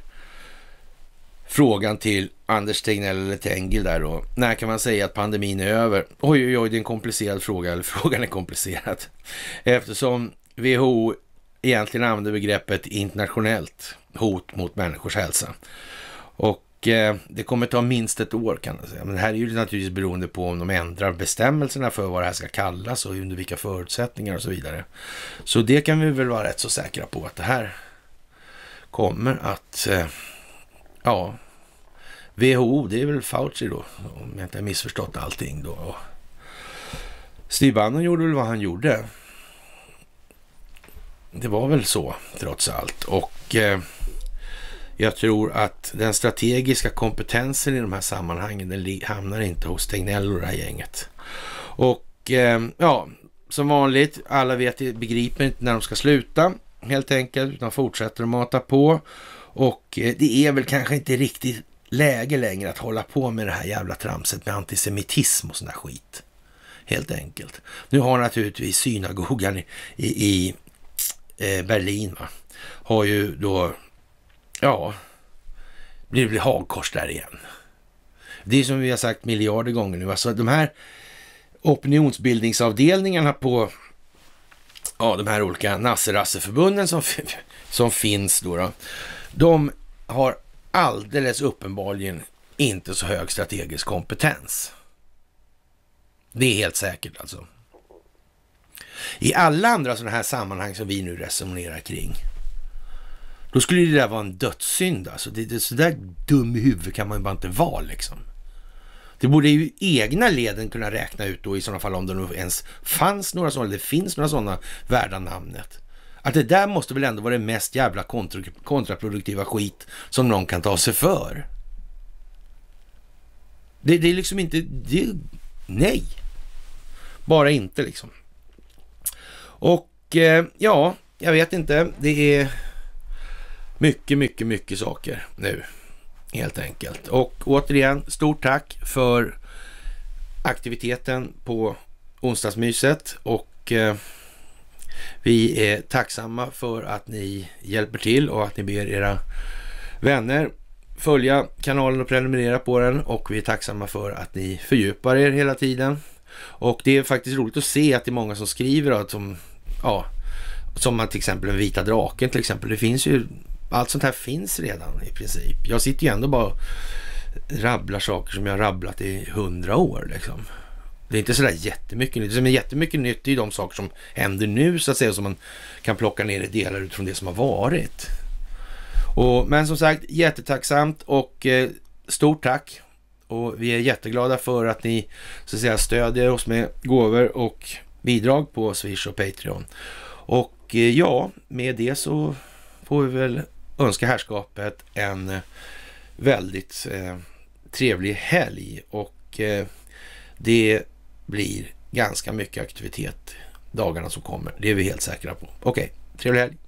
frågan till Anders Tegnell eller Tengil där då. När kan man säga att pandemin är över? Oj, oj, oj, det är en komplicerad fråga, eller frågan är komplicerad. Eftersom WHO egentligen använder begreppet internationellt hot mot människors hälsa. Och eh, det kommer ta minst ett år kan man säga. Men det här är ju naturligtvis beroende på om de ändrar bestämmelserna för vad det här ska kallas och under vilka förutsättningar och så vidare. Så det kan vi väl vara rätt så säkra på att det här kommer att, eh, ja, WHO, det är väl Fauci då, om jag inte har missförstått allting då. Steve Bannon gjorde väl vad han gjorde det var väl så trots allt. Och eh, jag tror att den strategiska kompetensen i de här sammanhangen, den hamnar inte hos Tegnell och det här gänget. Och eh, ja, som vanligt, alla vet, begriper inte när de ska sluta helt enkelt, utan fortsätter att mata på. Och eh, det är väl kanske inte riktigt läge längre att hålla på med det här jävla tramset med antisemitism och sån där skit. Helt enkelt. Nu har naturligtvis synagogan i, i, i Eh, Berlin, va? har ju då, ja, blir det hagkors där igen. Det är som vi har sagt miljarder gånger nu, alltså de här opinionsbildningsavdelningarna på ja, de här olika nasserasseförbunden som, som finns då, då, de har alldeles uppenbarligen inte så hög strategisk kompetens. Det är helt säkert alltså. I alla andra sådana här sammanhang som vi nu resonerar kring, då skulle det där vara en dödssynd alltså. Det, det, så där dum i huvudet kan man ju bara inte vara liksom. Det borde ju egna leden kunna räkna ut då i sådana fall om det nu ens fanns några sådana, eller det finns några sådana värda namnet. Att det där måste väl ändå vara det mest jävla kontra, kontraproduktiva skit som någon kan ta sig för. Det, det är liksom inte, det, nej. Bara inte liksom. Och eh, ja, jag vet inte. Det är mycket, mycket, mycket saker nu helt enkelt. Och återigen, stort tack för aktiviteten på onsdagsmyset och eh, vi är tacksamma för att ni hjälper till och att ni ber era vänner följa kanalen och prenumerera på den och vi är tacksamma för att ni fördjupar er hela tiden. Och det är faktiskt roligt att se att det är många som skriver att som, ja, som till exempel den vita draken till exempel. Det finns ju, allt sånt här finns redan i princip. Jag sitter ju ändå bara och rabblar saker som jag har rabblat i hundra år liksom. Det är inte sådär jättemycket nytt. Det som är jättemycket nytt är ju de saker som händer nu så att säga, som man kan plocka ner i delar utifrån det som har varit. Och, men som sagt, jättetacksamt och eh, stort tack och vi är jätteglada för att ni så att säga, stödjer oss med gåvor och bidrag på Swish och Patreon. Och eh, ja, med det så får vi väl önska herrskapet en eh, väldigt eh, trevlig helg och eh, det blir ganska mycket aktivitet dagarna som kommer. Det är vi helt säkra på. Okej, okay, trevlig helg!